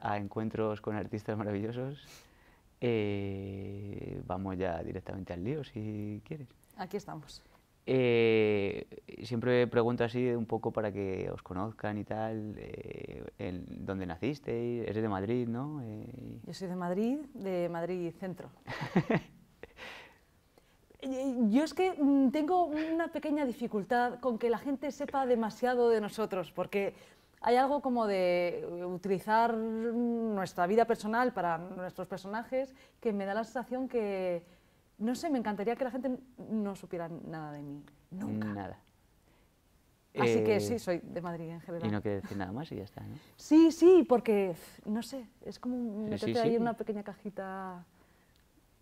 a, encuentros con artistas maravillosos, eh, vamos ya directamente al lío, si quieres. Aquí estamos. Eh, siempre pregunto así un poco para que os conozcan y tal, eh, dónde naciste, eres de Madrid, ¿no? Yo soy de Madrid, de Madrid Centro. Yo es que mm, tengo una pequeña dificultad con que la gente sepa demasiado de nosotros, porque hay algo como de eh, utilizar nuestra vida personal para nuestros personajes que me da la sensación que, no sé, me encantaría que la gente no supiera nada de mí. Nunca. Nada. Así que eh, sí, soy de Madrid en general. Y no quiere decir nada más y ya está, ¿no? Sí, sí, porque, no sé, es como meterte ahí en una pequeña cajita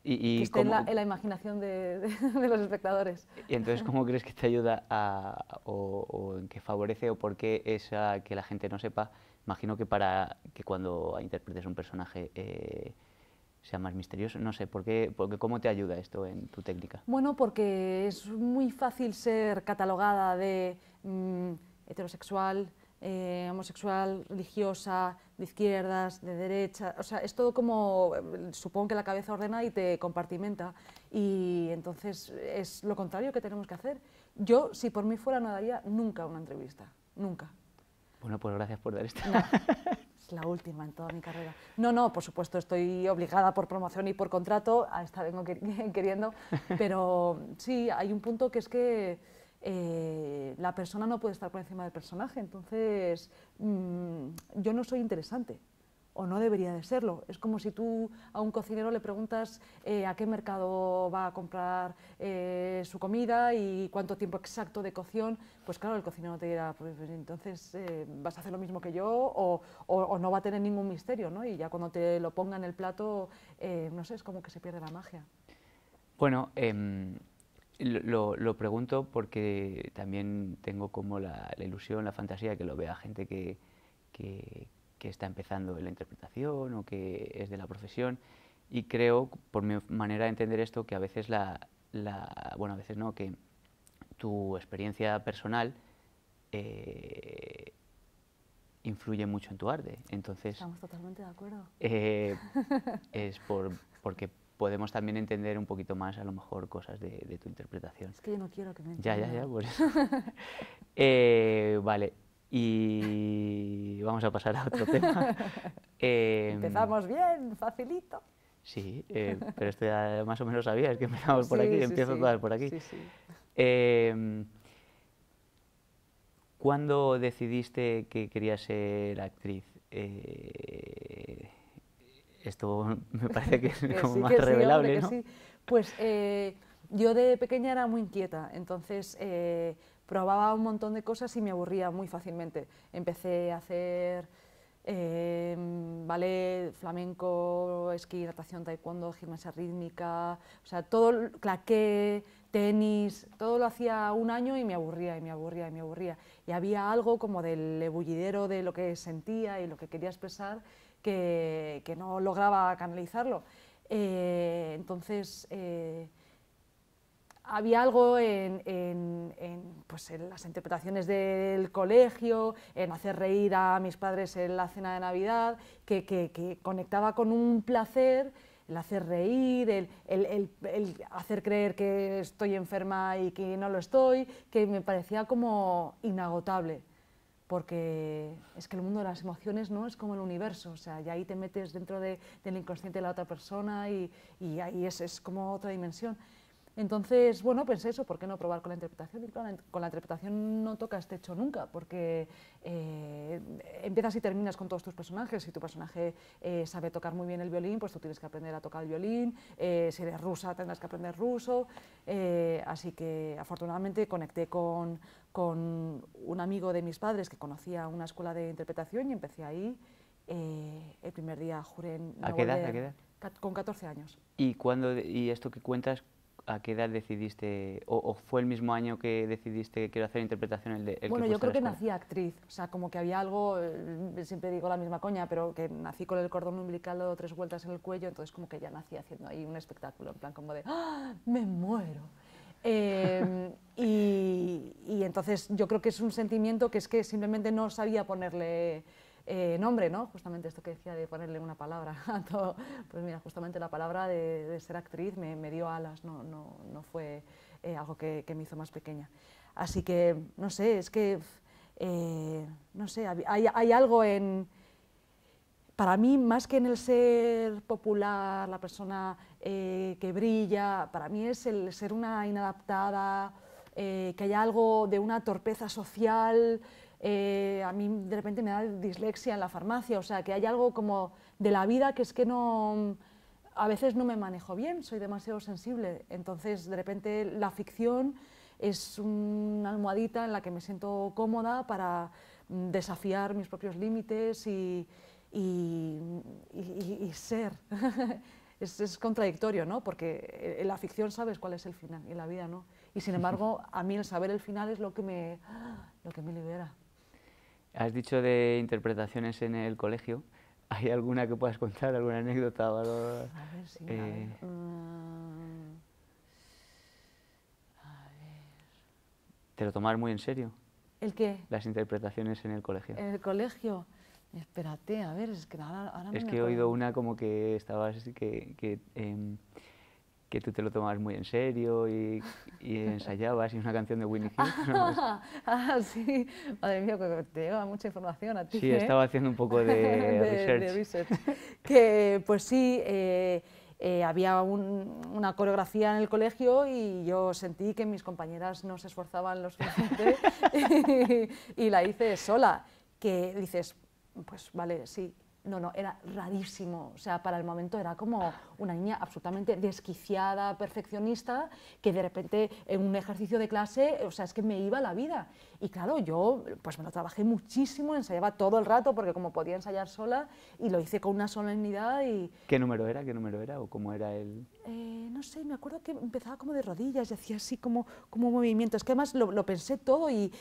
y, que en, la, imaginación de, los espectadores. ¿Y entonces cómo crees que te ayuda o, en qué favorece o por qué es que la gente no sepa? Imagino que para que cuando interpretes un personaje eh, sea más misterioso, no sé, ¿por qué, porque ¿cómo te ayuda esto en tu técnica? Bueno, porque es muy fácil ser catalogada de mm, heterosexual, eh, homosexual, religiosa, de izquierdas, de derecha, o sea, es todo como, eh, supongo que la cabeza ordena y te compartimenta, y entonces es lo contrario que tenemos que hacer. Yo, si por mí fuera, no daría nunca una entrevista, nunca. Bueno, pues gracias por dar esta. es la última en toda mi carrera. No, no, por supuesto, estoy obligada por promoción y por contrato, a esta vengo queriendo, pero sí, hay un punto que es que eh, la persona no puede estar por encima del personaje, entonces mm, yo no soy interesante o no debería de serlo. Es como si tú a un cocinero le preguntas eh, a qué mercado va a comprar eh, su comida y cuánto tiempo exacto de cocción, pues claro, el cocinero te dirá, pues, pues entonces vas a hacer lo mismo que yo o, no va a tener ningún misterio, ¿no? Y ya cuando te lo ponga en el plato, no sé, es como que se pierde la magia. Bueno, em, lo, lo, pregunto porque también tengo como la, ilusión, la fantasía de que lo vea gente que, está empezando en la interpretación o que es de la profesión y creo, por mi manera de entender esto, que a veces la, la bueno, a veces no, que tu experiencia personal eh, influye mucho en tu arte. Entonces, Estamos totalmente de acuerdo. Eh, es por, porque podemos también entender un poquito más a lo mejor cosas de, tu interpretación. Es que yo no quiero que me entiendan. Ya, ya, ya, pues. eh, vale, y vamos a pasar a otro tema. Em, empezamos bien, facilito. Sí, eh, pero esto ya más o menos sabías que empezamos por aquí, empiezo todas por aquí. Eh, ¿Cuándo decidiste que querías ser actriz? Eh, esto me parece que es como más revelable, ¿no? Pues eh, yo de pequeña era muy inquieta, entonces eh, probaba un montón de cosas y me aburría muy fácilmente. Empecé a hacer em, ballet, flamenco, esquí, natación, taekwondo, gimnasia rítmica, o sea, todo, claqué, tenis, todo lo hacía un año y me aburría, y me aburría, y me aburría. Y había algo como del ebullidero de lo que sentía y lo que quería expresar que, no lograba canalizarlo. Eh, entonces, eh, había algo pues, en, las interpretaciones del colegio, en hacer reír a mis padres en la cena de Navidad, que, conectaba con un placer el hacer reír, el, hacer creer que estoy enferma y que no lo estoy, que me parecía como inagotable porque es que el mundo de las emociones no es como el universo, o sea, y ahí te metes dentro de, del inconsciente de la otra persona y, y ahí es, es, como otra dimensión. Entonces, bueno, pensé eso, ¿por qué no probar con la interpretación? con la interpretación no tocas este techo nunca, porque eh, empiezas y terminas con todos tus personajes. Si tu personaje eh, sabe tocar muy bien el violín, pues tú tienes que aprender a tocar el violín. Eh, si eres rusa, tendrás que aprender ruso. así que, afortunadamente, conecté con, con un amigo de mis padres que conocía una escuela de interpretación y empecé ahí. Eh, el primer día juré en... ¿A qué edad? ¿A qué edad? Con 14 años. ¿Y, cuando, ¿Y esto que cuentas, a qué edad decidiste, o, fue el mismo año que decidiste que quiero hacer interpretación el de... bueno, yo creo que nací actriz, o sea, como que había algo, eh, siempre digo la misma coña, pero que nací con el cordón umbilical dado tres vueltas en el cuello, entonces como que ya nací haciendo ahí un espectáculo, en plan como de, ¡Ah, me muero Em, y, entonces yo creo que es un sentimiento que es que simplemente no sabía ponerle eh, nombre, ¿no? Justamente esto que decía de ponerle una palabra a todo. Pues mira, justamente la palabra de, ser actriz me, me, dio alas, no, no, no fue eh, algo que, me hizo más pequeña. Así que, no sé, es que, eh, no sé, hay algo en para mí, más que en el ser popular, la persona eh, que brilla, para mí es el ser una inadaptada, eh, que haya algo de una torpeza social. Eh, a mí de repente me da dislexia en la farmacia, o sea, que hay algo como de la vida que es que no, a veces no me manejo bien, soy demasiado sensible. Entonces, de repente, la ficción es una almohadita en la que me siento cómoda para mm, desafiar mis propios límites y, y, ser. es, contradictorio, ¿no? Porque eh, en la ficción sabes cuál es el final y en la vida no. Y sin embargo, a mí el saber el final es lo que me, lo que me libera. Has dicho de interpretaciones en el colegio. ¿Hay alguna que puedas contar, alguna anécdota A ver, si eh, mm, A ver. ¿Te lo tomas muy en serio? ¿El qué? Las interpretaciones en el colegio. ¿En el colegio? Espérate, a ver, es que ahora, me... Es que he oído una como que estabas, que, que, em, que tú te lo tomabas muy en serio y, ensayabas, y una canción de Winnie the ah, ah, sí, madre mía, te lleva mucha información a ti. Sí, ¿eh? estaba haciendo un poco de, research. que, pues sí, eh, eh, había una coreografía en el colegio y yo sentí que mis compañeras no se esforzaban los suficiente y, y la hice sola. Que dices, pues vale, sí, no, no, era rarísimo. O sea, para el momento era como una niña absolutamente desquiciada, perfeccionista, que de repente en un ejercicio de clase, o sea, es que me iba la vida. Y claro, yo pues me lo trabajé muchísimo, ensayaba todo el rato, porque como podía ensayar sola, y lo hice con una solemnidad y... ¿Qué número era? ¿Qué número era? ¿O cómo era el...? Eh, no sé, me acuerdo que empezaba como de rodillas y hacía así como, como movimiento, Es que además lo, pensé todo y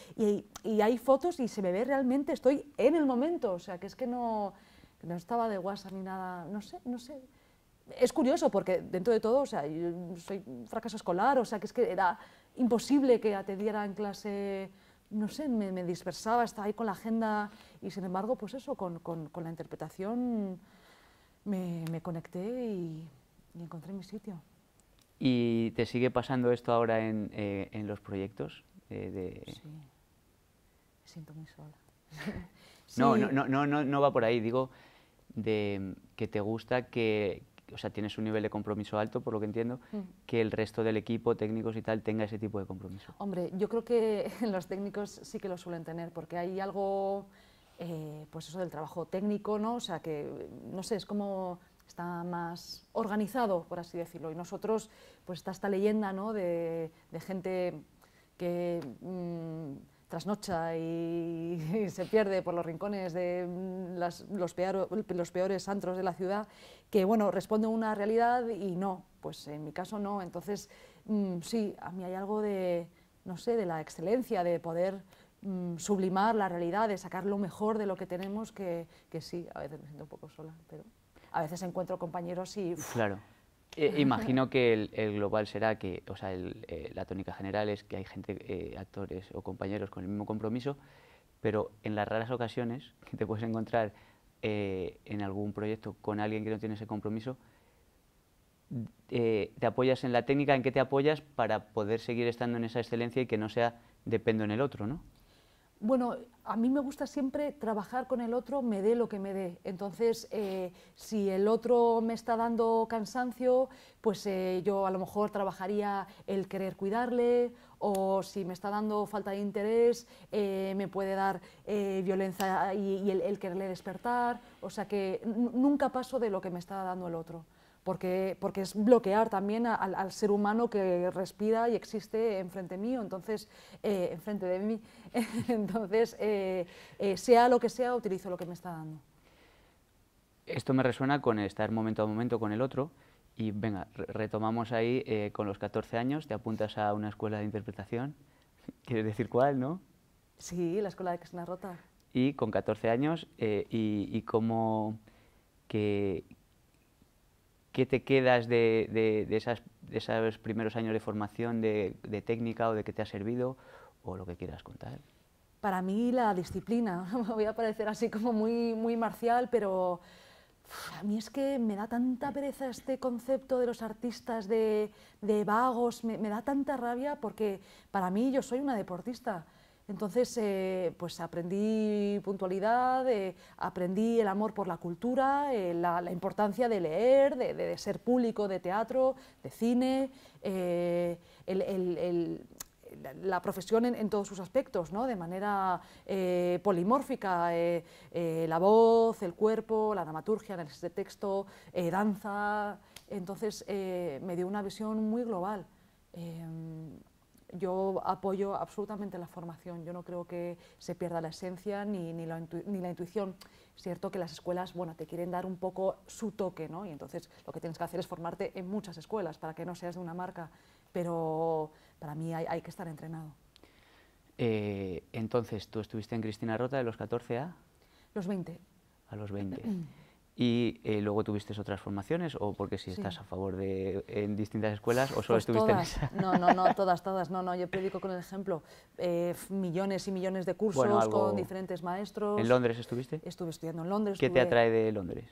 hay fotos y se me ve realmente, estoy en el momento. O sea, que es que no no estaba de WhatsApp ni nada, no sé, no sé. Es curioso porque dentro de todo, o sea, yo soy fracaso escolar, o sea, que es que era imposible que atendiera en clase, no sé, me, dispersaba, estaba ahí con la agenda y sin embargo, pues eso, con, la interpretación me, conecté y, encontré mi sitio. ¿Y te sigue pasando esto ahora en, eh, los proyectos? Eh, de... Sí, me siento muy sola. No, no, no, no, no va por ahí. Digo, de que te gusta que, o sea, tienes un nivel de compromiso alto, por lo que entiendo, mm. que el resto del equipo, técnicos y tal, tenga ese tipo de compromiso. Hombre, yo creo que los técnicos sí que lo suelen tener, porque hay algo, eh, pues eso del trabajo técnico, ¿no? O sea, que, no sé, es como está más organizado, por así decirlo. Y nosotros, pues está esta leyenda, ¿no? De, gente que... Mm, trasnocha y, se pierde por los rincones de mm, los, peor, los peores antros de la ciudad, que bueno, responde a una realidad y no, pues en mi caso no. Entonces, mm, sí, a mí hay algo de, no sé, de la excelencia, de poder mm, sublimar la realidad, de sacar lo mejor de lo que tenemos, que, sí, a veces me siento un poco sola, pero a veces encuentro compañeros y... claro eh, imagino que el, global será que, o sea, eh, la tónica general es que hay gente, eh, actores o compañeros con el mismo compromiso, pero en las raras ocasiones que te puedes encontrar en algún proyecto con alguien que no tiene ese compromiso, te apoyas en la técnica, en qué te apoyas para poder seguir estando en esa excelencia y que no sea dependo en el otro, ¿no? bueno, a mí me gusta siempre trabajar con el otro, me dé lo que me dé. Entonces, eh, si el otro me está dando cansancio, pues eh, yo a lo mejor trabajaría el querer cuidarle o si me está dando falta de interés, eh, me puede dar violencia y, el, el, quererle despertar. O sea que nunca paso de lo que me está dando el otro porque, porque es bloquear también al ser humano que respira y existe enfrente mío, entonces, eh, enfrente de mí. entonces, eh, eh, sea lo que sea, utilizo lo que me está dando. Esto me resuena con estar momento a momento con el otro. Y venga, retomamos ahí eh, con los 14 años, te apuntas a una escuela de interpretación. ¿Quieres decir cuál, no? Sí, la escuela de Casina Rota. Y con 14 años, y, y cómo, que, ¿Qué te quedas de, de, esas, esos primeros años de formación, de, técnica o de qué te ha servido o lo que quieras contar? Para mí la disciplina, me voy a parecer así como muy, muy marcial, pero a mí es que me da tanta pereza este concepto de los artistas de, vagos, me da tanta rabia porque para mí yo soy una deportista. Entonces, eh, pues aprendí puntualidad, eh, aprendí el amor por la cultura, eh, la, importancia de leer, de, ser público de teatro, de cine, la profesión en, todos sus aspectos, ¿no? de manera polimórfica, la voz, el cuerpo, la dramaturgia, análisis de texto, danza. Entonces, me dio una visión muy global. Em, yo apoyo absolutamente la formación. Yo no creo que se pierda la esencia ni, la, intu ni intuición. Cierto que las escuelas, bueno, te quieren dar un poco su toque, ¿no? Y entonces lo que tienes que hacer es formarte en muchas escuelas para que no seas de una marca. Pero para mí hay, que estar entrenado. Eh, entonces, tú estuviste en Cristina Rota de los 14 a... Los 20. A los 20. y eh, luego tuviste otras formaciones o porque si estás a favor de en distintas escuelas o solo pues estuviste en esa? No, no, no, todas, todas, no, no, yo predico con el ejemplo, eh, millones y millones de cursos con diferentes maestros. ¿En Londres estuviste? Estuve estudiando en Londres. ¿Qué te atrae de Londres?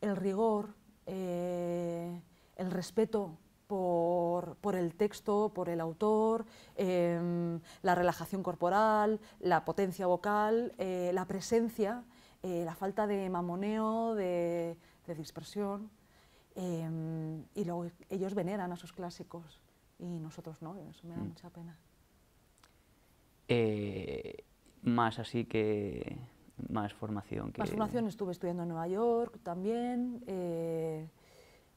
El rigor, eh, el respeto por, por, el texto, por el autor, la relajación corporal, la potencia vocal, la presencia, eh, la falta de mamoneo, de, dispersión. Em, y luego ellos veneran a sus clásicos y nosotros no, y eso me da mm. mucha pena. Eh, más así que más formación. Que... Más formación, estuve estudiando en Nueva York también. Eh,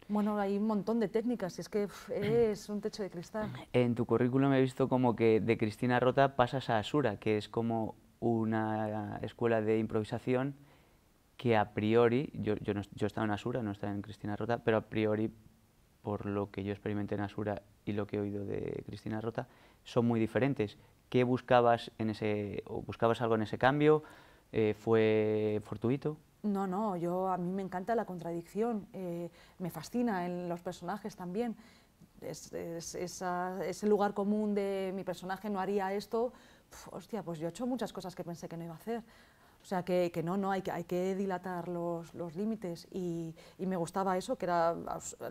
bueno, hay un montón de técnicas, es que es un techo de cristal. En tu currículum he visto como que de Cristina Rota pasas a Asura, que es como una escuela de improvisación que a priori, yo, yo, estado estaba en Asura, no estaba en Cristina Rota, pero a priori, por lo que yo experimenté en Asura y lo que he oído de Cristina Rota, son muy diferentes. ¿Qué buscabas en ese, buscabas algo en ese cambio? Eh, ¿Fue fortuito? No, no, yo, a mí me encanta la contradicción, eh, me fascina en los personajes también. Es, es, ese lugar común de mi personaje no haría esto, hostia, pues yo he hecho muchas cosas que pensé que no iba a hacer. O sea, que, no, no, hay que, hay que dilatar los, límites. Y, y, me gustaba eso, que era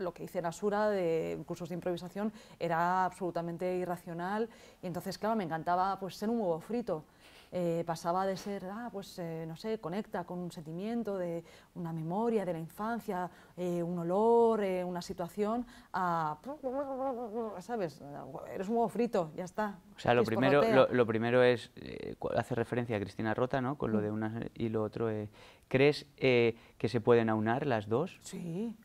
lo que hice en Asura, de cursos de improvisación, era absolutamente irracional. Y entonces, claro, me encantaba pues, ser un huevo frito. Eh, pasaba de ser, ah, pues eh, no sé, conecta con un sentimiento de una memoria de la infancia, eh, un olor, una situación, a, ¿sabes? Eres un huevo frito, ya está. O sea, lo primero, lo, lo, primero es, hace referencia a Cristina Rota, ¿no? Con lo de una y lo otro. ¿Crees que se pueden aunar las dos? Sí,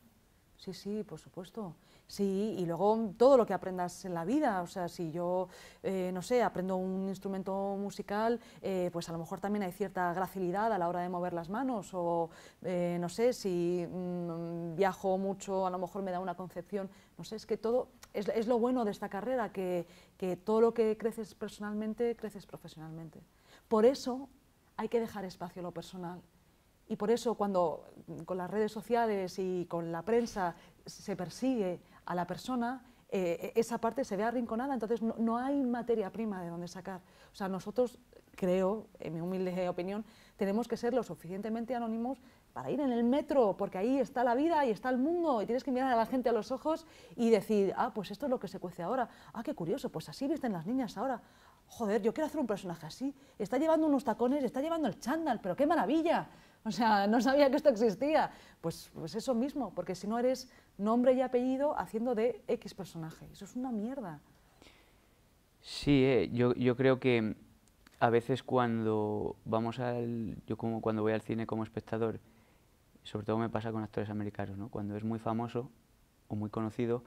sí, sí, por supuesto. Sí, y luego todo lo que aprendas en la vida, o sea, si yo, eh, no sé, aprendo un instrumento musical, eh, pues a lo mejor también hay cierta gracilidad a la hora de mover las manos, o eh, no sé, si mm, viajo mucho, a lo mejor me da una concepción, no sé, es que todo, es, lo bueno de esta carrera, que, que todo lo que creces personalmente, creces profesionalmente. Por eso hay que dejar espacio a lo personal. Y por eso cuando con las redes sociales y con la prensa se persigue a la persona, eh, e-, esa parte se ve arrinconada, entonces no, hay materia prima de dónde sacar. O sea, nosotros, creo, en mi humilde opinión, tenemos que ser lo suficientemente anónimos para ir en el metro, porque ahí está la vida y está el mundo, y tienes que mirar a la gente a los ojos y decir, ah, pues esto es lo que se cuece ahora, ah, qué curioso, pues así visten las niñas ahora. Joder, yo quiero hacer un personaje así, está llevando unos tacones, está llevando el chándal, pero qué maravilla. O sea, no sabía que esto existía. Pues, pues eso mismo, porque si no eres nombre y apellido haciendo de X personaje. Eso es una mierda. Sí, eh, yo, creo que a veces cuando vamos al, yo como cuando voy al cine como espectador, sobre todo me pasa con actores americanos, ¿no? cuando es muy famoso o muy conocido,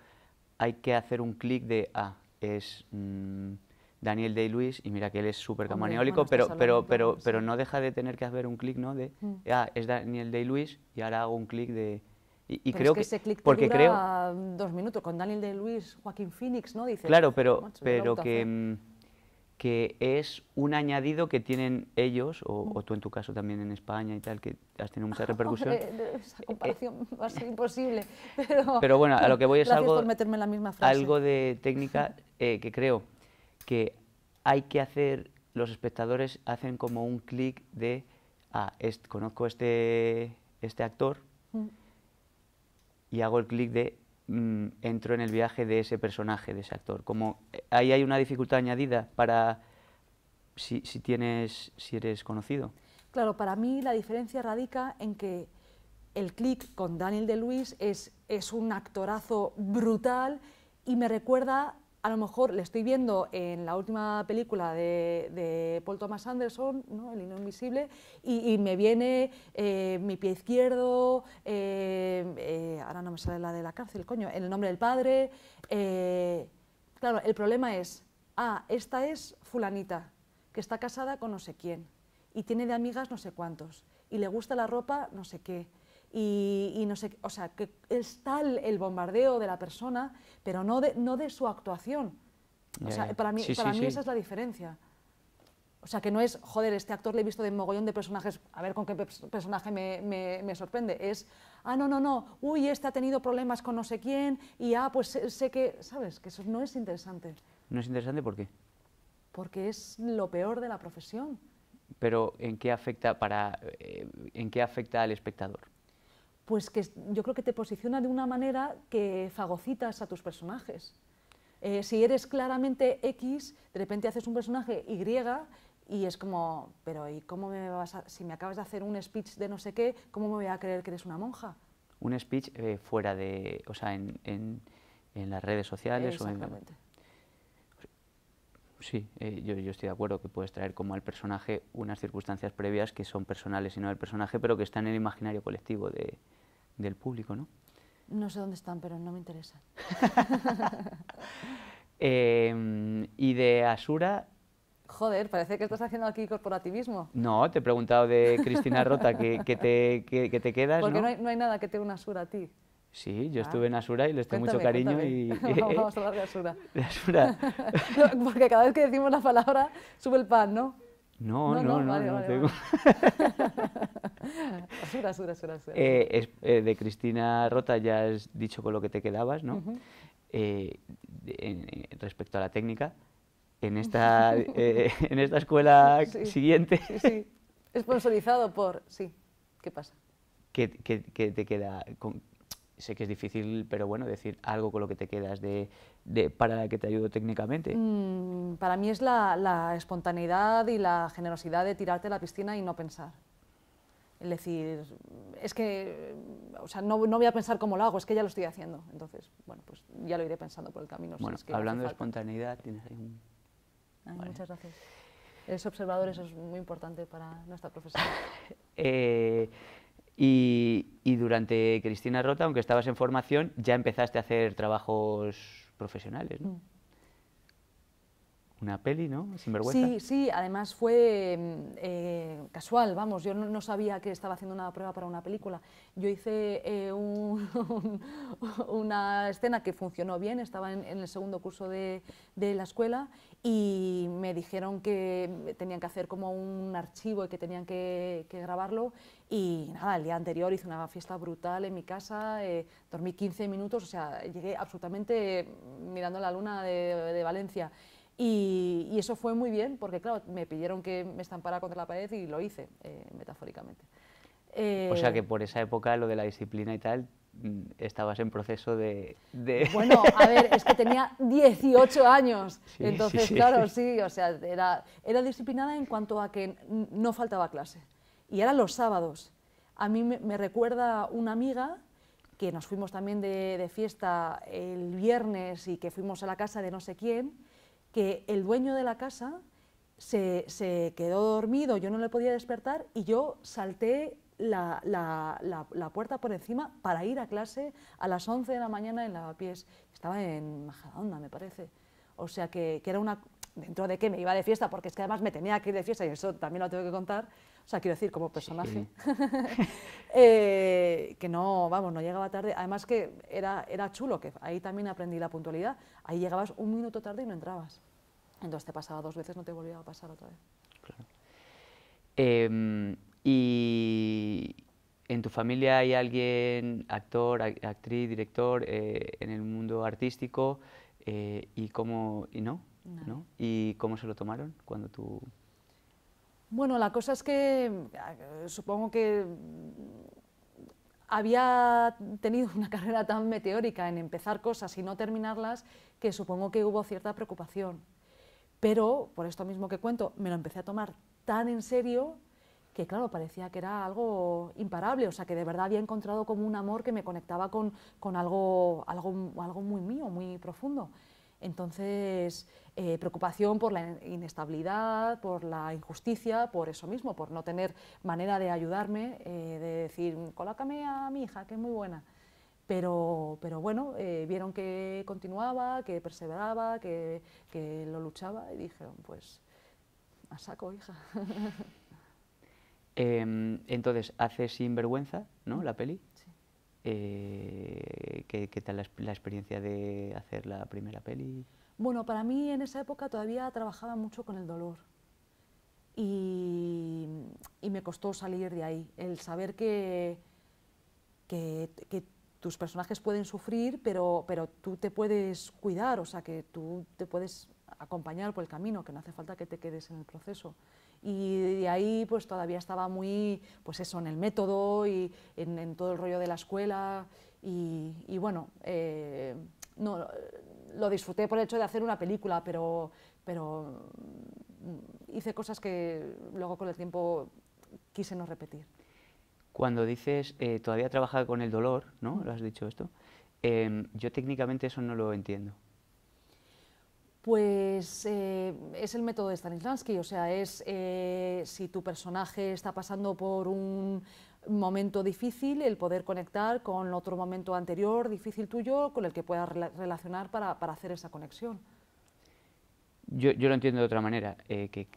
hay que hacer un clic de, ah, es mm, Daniel Day-Lewis y mira que él es súper camaneólico, pero, pero, pero, pero no deja de tener que hacer un clic ¿no? de, mm. ah, es Daniel Day-Lewis y ahora hago un clic de y, creo que, ese click te porque dos minutos con Daniel de Luis, Joaquín Phoenix, ¿no? Dice, claro, pero, pero que, mm, que es un añadido que tienen ellos, o, tú en tu caso también en España y tal, que has tenido mucha repercusión. Esa eh, eh, comparación va a ser imposible. Pero, bueno, a lo que voy es algo, meterme la misma algo de técnica eh, que creo que hay que hacer, los espectadores hacen como un clic de, ah, conozco este, este actor. Mm y hago el clic de mm, entro en el viaje de ese personaje, de ese actor. Como eh, ahí hay una dificultad añadida para si, tienes, si eres conocido. Claro, para mí la diferencia radica en que el clic con Daniel de Luis es, es un actorazo brutal y me recuerda a lo mejor le estoy viendo en la última película de, Paul Thomas Anderson, ¿no? El invisible, y, me viene eh, mi pie izquierdo, eh, eh, ahora no me sale la de la cárcel, coño, en el nombre del padre. claro, el problema es, ah, esta es fulanita, que está casada con no sé quién, y tiene de amigas no sé cuántos, y le gusta la ropa no sé qué y, no sé, o sea, que es tal el bombardeo de la persona, pero no de, no de su actuación. O sea, para mí, esa es la diferencia. O sea, que no es, joder, este actor le he visto de mogollón de personajes, a ver con qué personaje me, sorprende. Es, ah, no, no, no, uy, este ha tenido problemas con no sé quién, y ah, pues sé, que, ¿sabes? Que eso no es interesante. ¿No es interesante por qué? Porque es lo peor de la profesión. Pero, ¿en qué afecta, para, eh, ¿en qué afecta al espectador? pues que yo creo que te posiciona de una manera que fagocitas a tus personajes. Eh, si eres claramente X, de repente haces un personaje Y y es como, pero ¿y cómo me vas a, si me acabas de hacer un speech de no sé qué, cómo me voy a creer que eres una monja? Un speech eh, fuera de, o sea, en, en, las redes sociales. Exactamente. O en, Sí, eh, yo, estoy de acuerdo que puedes traer como al personaje unas circunstancias previas que son personales y no del personaje, pero que están en el imaginario colectivo del público, ¿no? No sé dónde están, pero no me interesan. Em, y de Asura... Joder, parece que estás haciendo aquí corporativismo. No, te he preguntado de Cristina Rota, que, te, que, te quedas, Porque ¿no? hay, no hay nada que te una Asura a ti. Sí, yo ah. estuve en Asura y les tengo mucho cariño y... Vamos a hablar de Asura. De Asura. porque cada vez que decimos la palabra sube el pan, ¿no? No, no, no, no, asura, Asura, Asura, eh, eh, de Cristina Rota ya has dicho con lo que te quedabas, ¿no? Eh, respecto a la técnica, en esta, en esta escuela siguiente... Sí, sí, esponsorizado por... Sí, ¿qué pasa? ¿Qué, qué te queda? Con, sé que es difícil, pero bueno, decir algo con lo que te quedas de, para que te ayudo técnicamente. Mm, para mí es la, espontaneidad y la generosidad de tirarte a la piscina y no pensar. Es decir, es que, o sea, no, voy a pensar cómo lo hago, es que ya lo estoy haciendo. Entonces, bueno, pues ya lo iré pensando por el camino. Bueno, que hablando de espontaneidad, tienes ahí un... Muchas gracias. Eres observador, eso es muy importante para nuestra profesión. eh, y, durante Cristina Rota, aunque estabas en formación, ya empezaste a hacer trabajos profesionales, ¿no? Una peli, ¿no? vergüenza. Sí, sí, además fue mm, eh, casual, vamos, yo no, sabía que estaba haciendo una prueba para una película. Yo hice eh, una escena que funcionó bien, estaba en, el segundo curso de, de la escuela y me dijeron que tenían que hacer como un archivo y que tenían que, grabarlo y nada, el día anterior hice una fiesta brutal en mi casa, eh, dormí 15 minutos, o sea, llegué absolutamente mirando la luna de, Valencia y, eso fue muy bien porque claro, me pidieron que me estampara contra la pared y lo hice, eh, metafóricamente. o sea eh, que por esa época lo de la disciplina y tal Mm, estabas en proceso de, Bueno, a ver, es que tenía 18 años, entonces, claro, sí, o sea, era, disciplinada en cuanto a que no faltaba clase, y eran los sábados. A mí me, recuerda una amiga que nos fuimos también de, fiesta el viernes y que fuimos a la casa de no sé quién, que el dueño de la casa se, se quedó dormido, yo no le podía despertar y yo salté la, la, la, puerta por encima para ir a clase a las 11 de la mañana en Lavapiés. Estaba en Majadahonda, me parece. O sea que, era una... Dentro de que me iba de fiesta, porque es que además me tenía que ir de fiesta y eso también lo tengo que contar. O sea, quiero decir, como personaje, eh, que no, vamos, no llegaba tarde. Además que era, era chulo, que ahí también aprendí la puntualidad. Ahí llegabas un minuto tarde y no entrabas. Entonces te pasaba dos veces, no te volvía a pasar otra vez. Claro. Em, ¿Y en tu familia hay alguien, actor, actriz, director, eh, en el mundo artístico? Eh, ¿Y cómo? ¿Y cómo se lo tomaron cuando tú...? Bueno, la cosa es que eh, supongo que había tenido una carrera tan meteórica en empezar cosas y no terminarlas que supongo que hubo cierta preocupación. Pero, por esto mismo que cuento, me lo empecé a tomar tan en serio que claro, parecía que era algo imparable, o sea, que de verdad había encontrado como un amor que me conectaba con, con algo, algo, algo muy mío, muy profundo. Entonces, eh, preocupación por la inestabilidad, por la injusticia, por eso mismo, por no tener manera de ayudarme, eh, de decir, colácame a mi hija, que es muy buena. Pero, pero bueno, eh, vieron que continuaba, que perseveraba, que, que lo luchaba y dijeron, pues, a saco, hija. Em, entonces, hace Sinvergüenza, ¿no? La peli. Sí. Eh, ¿qué, tal la, experiencia de hacer la primera peli? Bueno, para mí en esa época todavía trabajaba mucho con el dolor y, y me costó salir de ahí. El saber que, que, que tus personajes pueden sufrir, pero, pero tú te puedes cuidar, o sea, que tú te puedes acompañar por el camino, que no hace falta que te quedes en el proceso y de ahí pues todavía estaba muy, pues eso, en el método y en, todo el rollo de la escuela y, bueno, eh, lo disfruté por el hecho de hacer una película, pero, pero mm, hice cosas que luego con el tiempo quise no repetir. Cuando dices eh, todavía trabaja con el dolor, ¿no? Lo has dicho esto. Em, yo técnicamente eso no lo entiendo. Pues eh, es el método de Stanislavski, o sea, es eh, si tu personaje está pasando por un momento difícil, el poder conectar con otro momento anterior difícil tuyo con el que puedas relacionar para, hacer esa conexión. Yo, lo entiendo de otra manera, eh, que,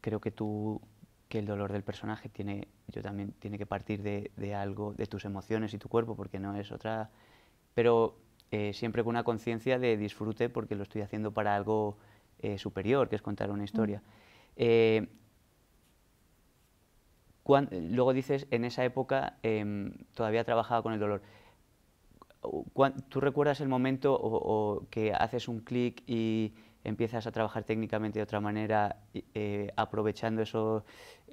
creo que tú, que el dolor del personaje tiene, yo también, tiene que partir de, de algo, de tus emociones y tu cuerpo, porque no es otra... Pero eh, siempre con una conciencia de disfrute porque lo estoy haciendo para algo eh, superior, que es contar una historia. Mm. Eh, luego dices, en esa época em, todavía trabajaba con el dolor. ¿Tú recuerdas el momento o, que haces un clic y empiezas a trabajar técnicamente de otra manera, aprovechando eso,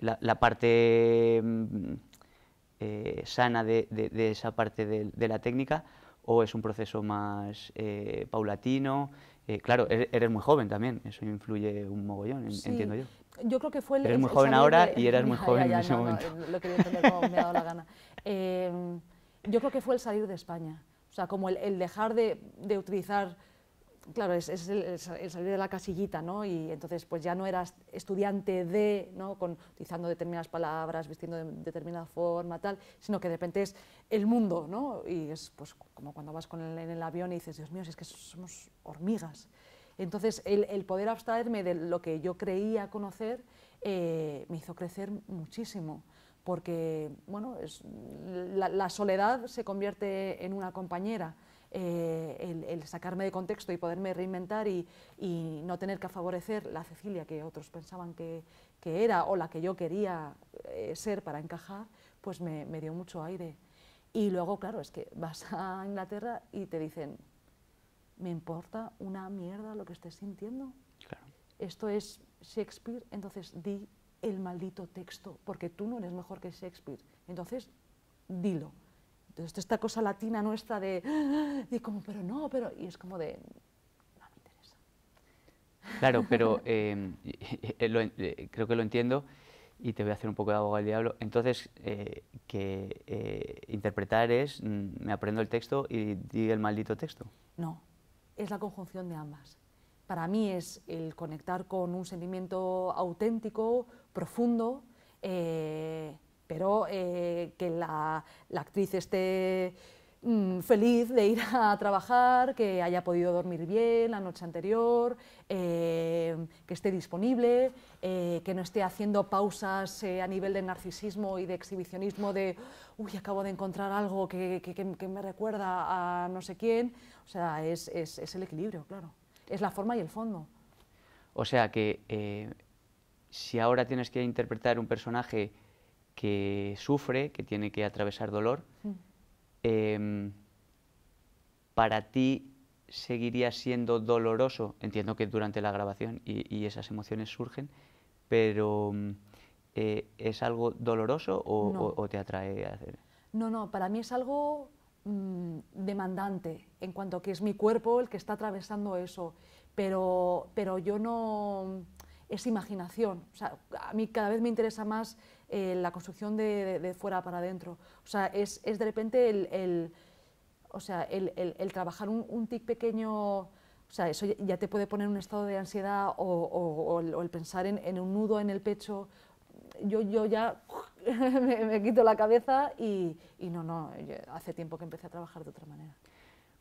la, parte mm, sana de, esa parte de la técnica? o es un proceso más eh, paulatino. Eh, claro, er-, eres, muy joven también, eso influye un mogollón, entiendo yo. Yo creo que fue el... Eres muy joven ahora y eras muy joven en ese momento. No, eh, lo quería entender como me ha dado la gana. Em, yo creo que fue el salir de España, o sea, como el, dejar de, de utilizar claro, es, el, salir de la casillita, ¿no? Y entonces pues ya no eras estudiante de, ¿no? utilizando determinadas palabras, vistiendo de determinada forma, tal, sino que de repente es el mundo, ¿no? Y es pues como cuando vas con en el avión y dices, Dios mío, si es que somos hormigas. Entonces el, poder abstraerme de lo que yo creía conocer eh, me hizo crecer muchísimo porque bueno, es, la soledad se convierte en una compañera. Eh, el, sacarme de contexto y poderme reinventar y, no tener que favorecer la Cecilia que otros pensaban que, era o la que yo quería eh, ser para encajar, pues me, dio mucho aire. Y luego, claro, es que vas a Inglaterra y te dicen, me importa una mierda lo que estés sintiendo. Esto es Shakespeare, entonces di el maldito texto, porque tú no eres mejor que Shakespeare. Entonces, dilo. Entonces, esta cosa latina nuestra de, de como, pero no, pero... Y es como de, no me interesa. Claro, pero em, eh, eh, creo que lo entiendo y te voy a hacer un poco de abogado al diablo. Entonces, eh, que interpretar es, mm, me aprendo el texto y di el maldito texto. No, es la conjunción de ambas. Para mí es el conectar con un sentimiento auténtico, profundo, pero eh, que la, actriz esté mm, feliz de ir a trabajar, que haya podido dormir bien la noche anterior, eh, que esté disponible, eh, que no esté haciendo pausas a nivel de narcisismo y de exhibicionismo de, uy, acabo de encontrar algo que, me recuerda a no sé quién. O sea, es, el equilibrio, claro. Es la forma y el fondo. O sea que si ahora tienes que interpretar un personaje que sufre, que tiene que atravesar dolor, em, para ti seguiría siendo doloroso, entiendo que durante la grabación y, esas emociones surgen, pero em, eh, ¿es algo doloroso o, te atrae a hacer? No, no, para mí es algo mm, demandante en cuanto que es mi cuerpo el que está atravesando eso, pero, pero yo no... es imaginación, o sea, a mí cada vez me interesa más eh, la construcción de, de, fuera para adentro. O sea, es, de repente el, o sea, el, trabajar un, tic pequeño, o sea, eso ya te puede poner un estado de ansiedad o, el, pensar en, en, un nudo en el pecho. Yo, yo ya me, quito la cabeza y, no, no, hace tiempo que empecé a trabajar de otra manera.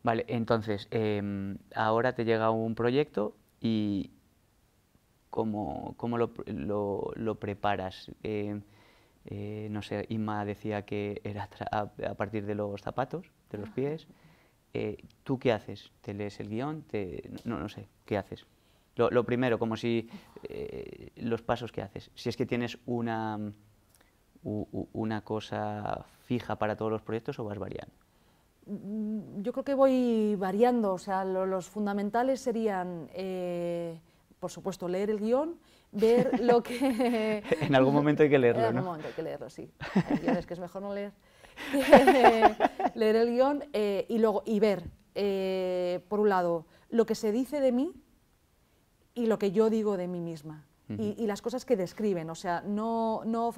Vale, entonces, em, ahora te llega un proyecto y ¿cómo, lo, lo, lo, preparas? Em, eh, no sé, Inma decía que era a, partir de los zapatos, de los pies. Eh, ¿Tú qué haces? ¿Te lees el guión? no, no sé, ¿qué haces? Lo, primero, como si eh, los pasos que haces. Si es que tienes una, cosa fija para todos los proyectos o vas variando. Mm, yo creo que voy variando, o sea, los fundamentales serían, por supuesto, leer el guión, ver lo que... en algún momento hay que leerlo, En algún momento hay que leerlo, sí. Hay que es mejor no leer. leer el guión eh, y, luego, y ver, eh, por un lado, lo que se dice de mí y lo que yo digo de mí misma y, las cosas que describen, o sea, no, no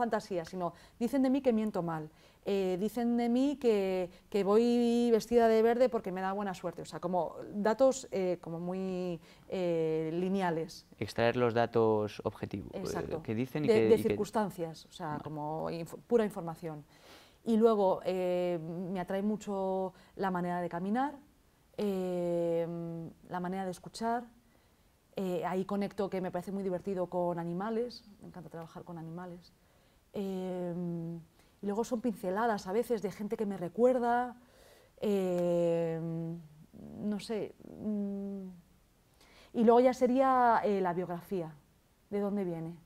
sino dicen de mí que miento mal, eh, dicen de mí que, que, voy vestida de verde porque me da buena suerte, o sea, como datos eh, como muy eh, lineales. Extraer los datos objetivos que dicen de, circunstancias, o sea, como pura información. Y luego me atrae mucho la manera de caminar, la manera de escuchar, eh, ahí conecto que me parece muy divertido con animales, me encanta trabajar con animales. Eh, y luego son pinceladas a veces de gente que me recuerda, eh, no sé. Mm, y luego ya sería la biografía, de dónde viene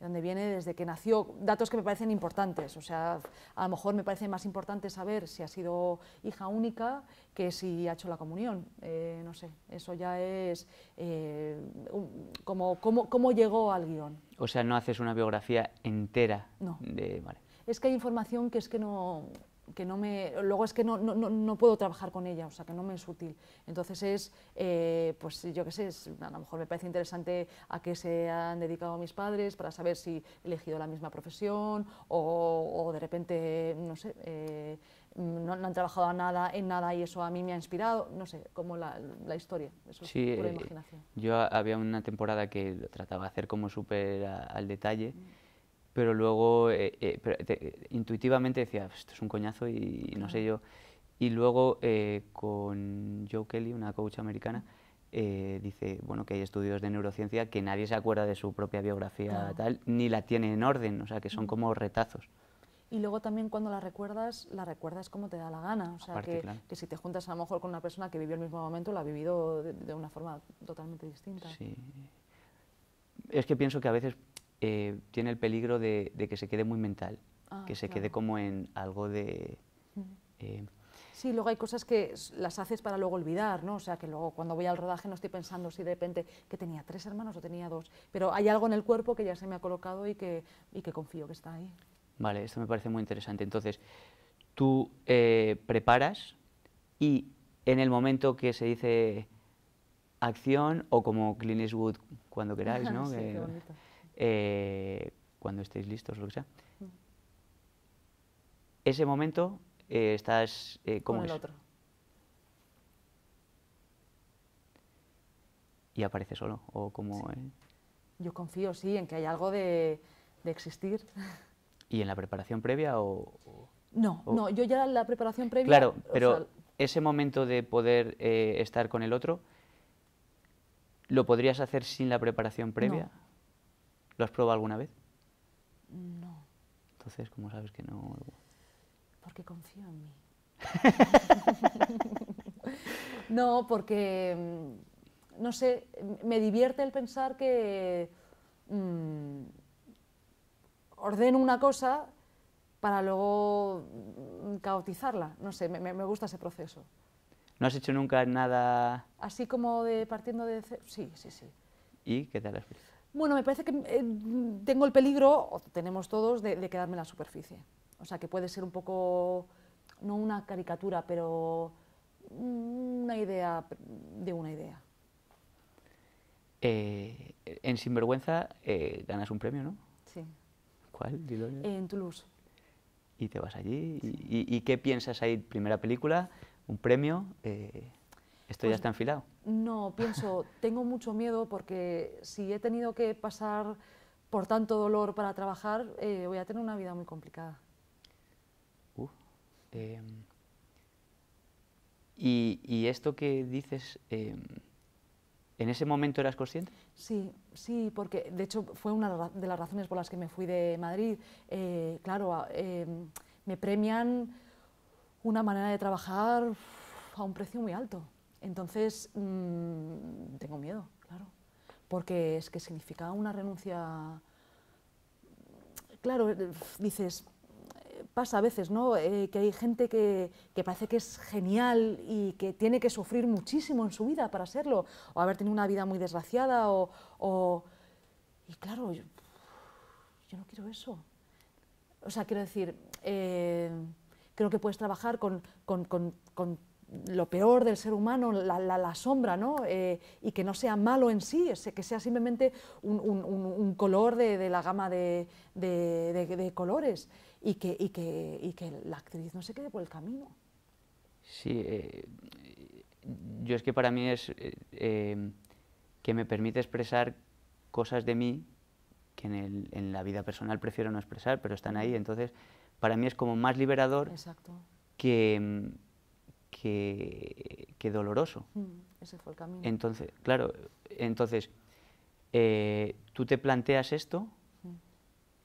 donde viene desde que nació, datos que me parecen importantes, o sea, a lo mejor me parece más importante saber si ha sido hija única que si ha hecho la comunión, eh, no sé, eso ya es eh, como, cómo llegó al guión. O sea, no haces una biografía entera. De, Es que hay información que es que no, que no me, luego es que no, no, no, puedo trabajar con ella, o sea, que no me es útil. Entonces es, eh, pues yo qué sé, es, a lo mejor me parece interesante a qué se han dedicado mis padres para saber si he elegido la misma profesión o, de repente, no sé, eh, no, han trabajado nada, en nada y eso a mí me ha inspirado, no sé, como la, la historia, eso es pura eh, imaginación. Yo había una temporada que trataba de hacer como súper al detalle. Mm pero luego eh, eh, intuitivamente decía, esto es un coñazo y, no sé yo. Y luego eh, con Joe Kelly, una coach americana, dice bueno que hay estudios de neurociencia que nadie se acuerda de su propia biografía ni la tiene en orden o sea que son como retazos y luego también cuando la recuerdas la recuerdas como te da la gana o sea que, si te juntas a lo mejor con una persona que vivió el mismo momento la ha vivido de, de una forma totalmente distinta sí es que pienso que a veces eh, tiene el peligro de, que se quede muy mental, ah, que se quede como en algo de... Mm. Eh, sí, luego hay cosas que las haces para luego olvidar, ¿no? O sea, que luego cuando voy al rodaje no estoy pensando si de repente que tenía tres hermanos o tenía dos, pero hay algo en el cuerpo que ya se me ha colocado y que, y que confío que está ahí. Vale, esto me parece muy interesante. Entonces, tú eh, preparas y en el momento que se dice acción o como Clint Eastwood, cuando queráis, ¿no? sí, eh, cuando estéis listos, lo que sea. Mm. Ese momento eh, estás... Eh, Con el otro. Y aparece solo, o como... Yo confío, sí, en que hay algo de, existir. ¿Y en la preparación previa o...? no, no, yo ya la preparación previa... Claro, pero ese momento de poder eh, estar con el otro, ¿lo podrías hacer sin la preparación previa? ¿Lo has probado alguna vez? No. Entonces, ¿cómo sabes que no? Porque confío en mí. no, porque, mm, no sé, me divierte el pensar que mm, ordeno una cosa para luego mm, caotizarla. No sé, me, gusta ese proceso. ¿No has hecho nunca nada...? Así como de partiendo de... Sí, sí, sí. ¿Y qué tal la experiencia? bueno, me parece que mm, eh, mm, tengo el peligro, o tenemos todos, de, quedarme en la superficie. O sea, que puede ser un poco, no una caricatura, pero mm, una idea de una idea. Eh, en Sinvergüenza eh, ganas un premio, ¿no? Sí. ¿Cuál? en Toulouse. Y te vas allí. Y, y, qué piensas ahí? Primera película, un premio. ¿Esto ya pues está enfilado? No, pienso, tengo mucho miedo porque si he tenido que pasar por tanto dolor para trabajar, eh, voy a tener una vida muy complicada. Em, y, esto que dices, em, ¿en ese momento eras consciente? Sí, sí, porque de hecho fue una de las razones por las que me fui de Madrid. Eh, claro, em, me premian una manera de trabajar a un precio muy alto. Entonces, mm, tengo miedo, claro, porque es que significa una renuncia... Claro, eh, dices, eh, pasa a veces, ¿no? Eh, que hay gente que, parece que es genial y que tiene que sufrir muchísimo en su vida para serlo, o haber tenido una vida muy desgraciada, o... y claro, yo, no quiero eso. O sea, quiero decir, creo que puedes trabajar con, con lo peor del ser humano, la, la, sombra, ¿no? Eh, y que no sea malo en sí, que sea simplemente un, un, color de, de, la gama de, de, colores y que, y, que, y que, la actriz no se quede por el camino. Sí, eh, yo es que para mí es eh, que me permite expresar cosas de mí que en, el, en, la vida personal prefiero no expresar, pero están ahí, entonces para mí es como más liberador Exacto. que que, doloroso. Mm, ese fue el camino. Entonces, claro, entonces eh, tú te planteas esto mm.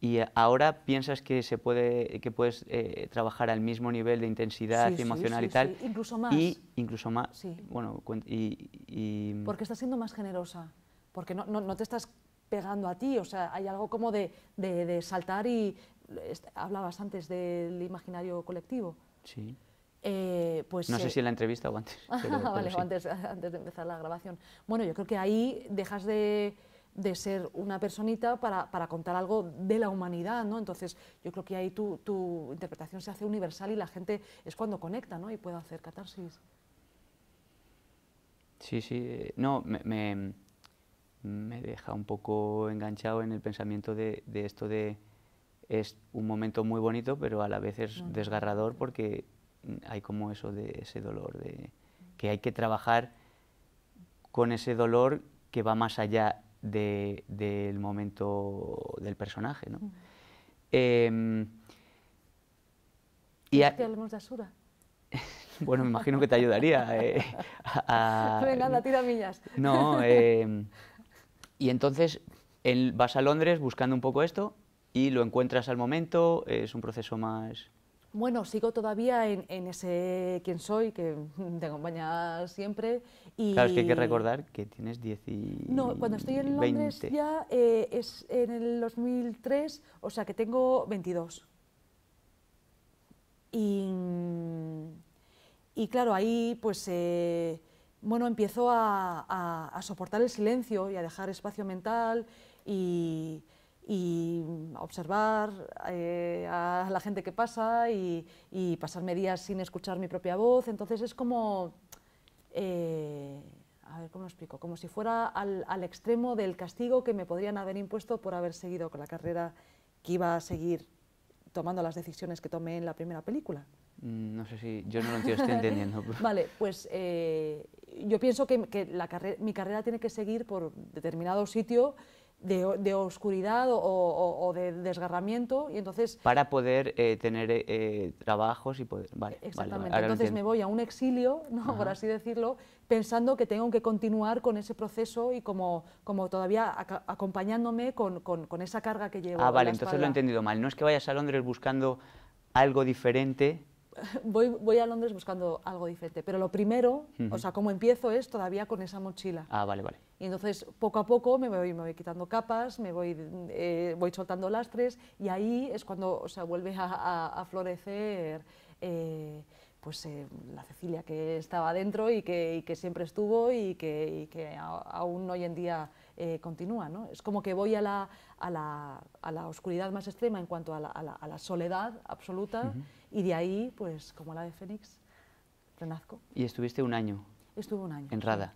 y ahora piensas que se puede que puedes eh, trabajar al mismo nivel de intensidad emocional y sí, tal incluso más y incluso más bueno y, porque estás siendo más generosa porque no, no, te estás pegando a ti o sea hay algo como de, de, de saltar y hablabas antes del imaginario colectivo sí eh, pues, no sé eh, si en la entrevista o antes. vale, antes, de empezar la grabación. Bueno, yo creo que ahí dejas de, ser una personita para, para, contar algo de la humanidad, ¿no? Entonces, yo creo que ahí tu, interpretación se hace universal y la gente es cuando conecta, ¿no? Y puede hacer catarsis. Sí, sí. Eh, no, me, me, deja un poco enganchado en el pensamiento de, esto de es un momento muy bonito, pero a la vez es mm. desgarrador porque hay como eso de ese dolor, de, que hay que trabajar con ese dolor que va más allá de, del momento del personaje. ¿no? Mm. Em, y hablemos de Asura? bueno, me imagino que te ayudaría. Eh, a, Venga, anda, tira millas. No, em, y entonces vas a Londres buscando un poco esto y lo encuentras al momento, es un proceso más bueno, sigo todavía en, ese quién soy, que te acompaña siempre. Y claro, que hay que recordar que tienes 10 y... No, cuando estoy en Londres ya eh, es en el 2003, o sea que tengo 22. Y, y claro, ahí pues... Eh, bueno, empiezo a, soportar el silencio y a dejar espacio mental y, y mm, observar eh, a la gente que pasa y, y, pasarme días sin escuchar mi propia voz. Entonces es como, eh, a ver, ¿cómo lo explico? Como si fuera al, extremo del castigo que me podrían haber impuesto por haber seguido con la carrera que iba a seguir tomando las decisiones que tomé en la primera película. Mm, no sé si yo no lo entiendo, estoy entendiendo. vale, pues eh, yo pienso que, mi carrera tiene que seguir por determinado sitio de, oscuridad o, de desgarramiento y entonces... Para poder eh, tener eh, eh, trabajos y poder... exactamente. entonces me voy a un exilio, por así decirlo, pensando que tengo que continuar con ese proceso y como, como todavía acompañándome con, con, esa carga que llevo. Ah, vale, entonces lo he entendido mal. No es que vayas a Londres buscando algo diferente, Voy, voy, a Londres buscando algo diferente, pero lo primero, o sea, cómo empiezo es todavía con esa mochila. Ah, vale, vale. Y entonces poco a poco me voy, quitando capas, me voy, eh, voy soltando lastres y ahí es cuando o vuelve a, florecer. Eh, pues eh, la Cecilia que estaba dentro y que, siempre estuvo y que, aún hoy en día continúa. Es como que voy a la, oscuridad más extrema en cuanto a la, soledad absoluta y de ahí, pues como la de Fénix, renazco. ¿Y estuviste un año? Estuve un año. En Rada.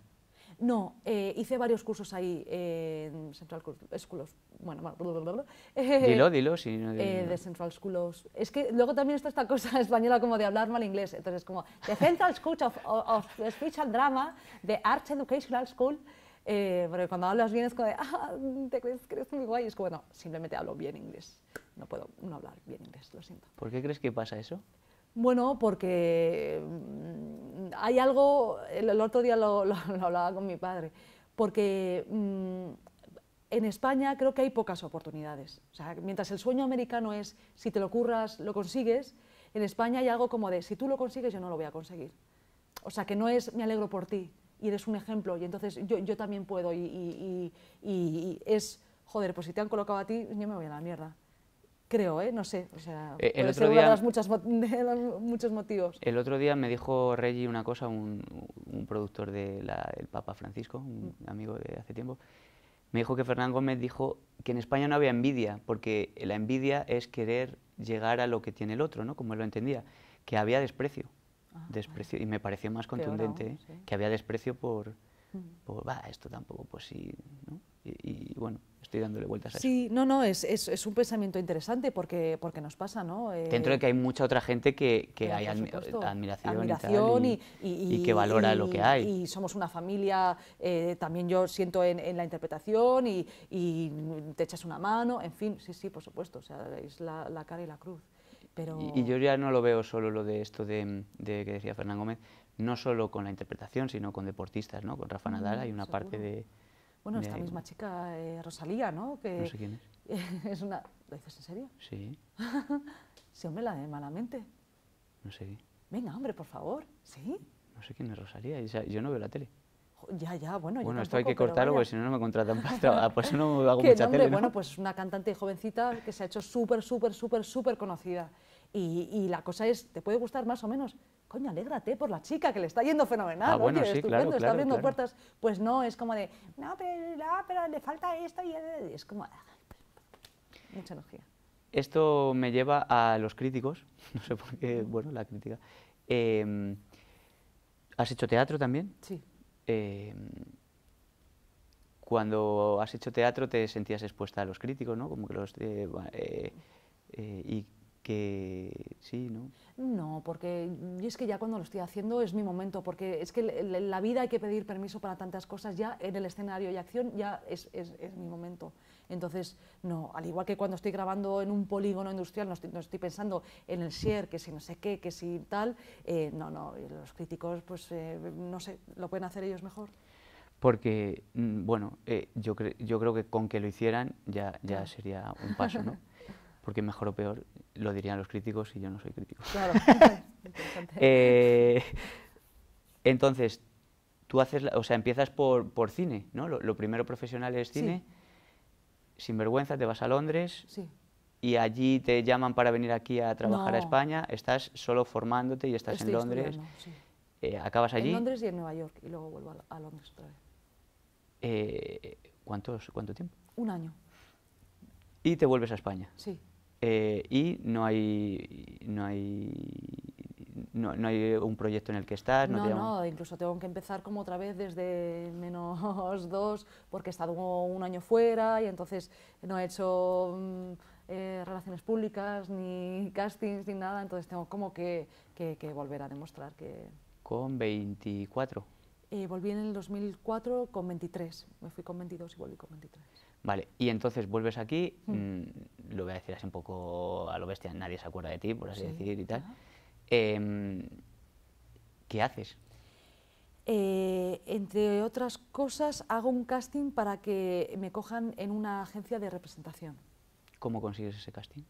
No, eh, hice varios cursos ahí en Central School Bueno, bueno dilo, dilo, sí. dilo, eh, de Central School Es que luego también está esta cosa española como de hablar mal inglés, entonces como The Central School of, of, of Speech and Drama, de Arts Educational School, eh, porque cuando hablas bien es como de, ah, te crees que eres muy guay, es como, no, simplemente hablo bien inglés, no puedo no hablar bien inglés, lo siento. ¿Por qué crees que pasa eso? Bueno, porque mm, hay algo, el, otro día lo, hablaba con mi padre, porque mm, en España creo que hay pocas oportunidades. O sea, mientras el sueño americano es si te lo curras, lo consigues, en España hay algo como de si tú lo consigues, yo no lo voy a conseguir. O sea, que no es me alegro por ti y eres un ejemplo y entonces yo, yo también puedo y, y es, joder, pues si te han colocado a ti, yo me voy a la mierda. Creo, ¿eh? no sé. O sea, eh, el otro día, de, los muchos motivos. El otro día me dijo Reggie una cosa, un, un productor del el Papa Francisco, un mm. amigo de hace tiempo. Me dijo que Fernán Gómez dijo que en España no había envidia, porque la envidia es querer llegar a lo que tiene el otro, ¿no? como él lo entendía, que había desprecio. Ah, desprecio Y me pareció más contundente ¿eh? que había desprecio por, mm. por esto tampoco, pues sí. ¿no? y, bueno, estoy dándole vueltas a sí, eso. Sí, no, no, es, un pensamiento interesante porque, porque nos pasa, ¿no? Dentro eh, de que hay mucha otra gente que, hay admiración, y, que valora lo que hay. Y somos una familia, eh, también yo siento en, la interpretación y, te echas una mano, en fin, sí, sí, por supuesto, o sea, es la, cara y la cruz. Pero... Y, yo ya no lo veo solo lo de esto de, que decía Fernán Gómez, no solo con la interpretación, sino con deportistas, ¿no? Con Rafa mm, Nadal hay una parte de bueno, esta misma chica, eh, Rosalía, ¿no? Que no sé quién es. es una... ¿Lo dices en serio? Sí. sí, hombre, la de Malamente. No sé. Venga, hombre, por favor. ¿Sí? No sé quién es Rosalía. Yo no veo la tele. Ya, ya, bueno. Bueno, esto hay que cortarlo porque si no, no me contratan para trabajar. Por eso no hago mucha tele. Bueno, pues una cantante jovencita que se ha hecho súper, súper, súper, súper conocida. Y, y la cosa es, te puede gustar más o menos, coño, alégrate por la chica que le está yendo fenomenal, ah, estupendo, está abriendo puertas. Pues no, es como de, no, pero, le falta esto y es como, ah, pues, mucha energía. Esto me lleva a los críticos, no sé por qué, bueno, la crítica. Em, ¿Has hecho teatro también? Sí. Em, cuando has hecho teatro te sentías expuesta a los críticos, ¿no? Como que los, eh, eh, eh que sí, ¿no? No, porque y es que ya cuando lo estoy haciendo es mi momento, porque es que en la vida hay que pedir permiso para tantas cosas, ya en el escenario y acción ya es, mi momento. Entonces, no, al igual que cuando estoy grabando en un polígono industrial, no estoy, pensando en el Sier, que si no sé qué, que si tal, eh, no, no, los críticos, pues eh, no sé, lo pueden hacer ellos mejor. Porque, mm, bueno, eh, yo, creo que con que lo hicieran ya, ya sería un paso, ¿no? porque mejor o peor lo dirían los críticos y yo no soy crítico. Claro, eh, entonces, tú haces, o sea, empiezas por, cine, ¿no? Lo, primero profesional es cine. Sin vergüenza, te vas a Londres sí. y allí te llaman para venir aquí a trabajar a España. Estás solo formándote y estás en Londres. Eh, acabas allí. En Londres y en Nueva York y luego vuelvo a, Londres otra vez. Eh, ¿cuántos, ¿Cuánto tiempo? Un año. Y te vuelves a España. Sí. Eh, y no hay, no hay no, hay un proyecto en el que estás. No, no, incluso tengo que empezar como otra vez desde menos dos, porque he estado un año fuera y entonces no he hecho mm, eh, relaciones públicas, ni castings, ni nada, entonces tengo como que, volver a demostrar que... ¿Con 24? Eh, volví en el 2004 con 23, me fui con 22 y volví con 23. Vale, y entonces vuelves aquí, mm. Mm, lo voy a decir así un poco a lo bestia, nadie se acuerda de ti, por así decir y tal. Em, ¿Qué haces? Eh, entre otras cosas, hago un casting para que me cojan en una agencia de representación. ¿Cómo consigues ese casting?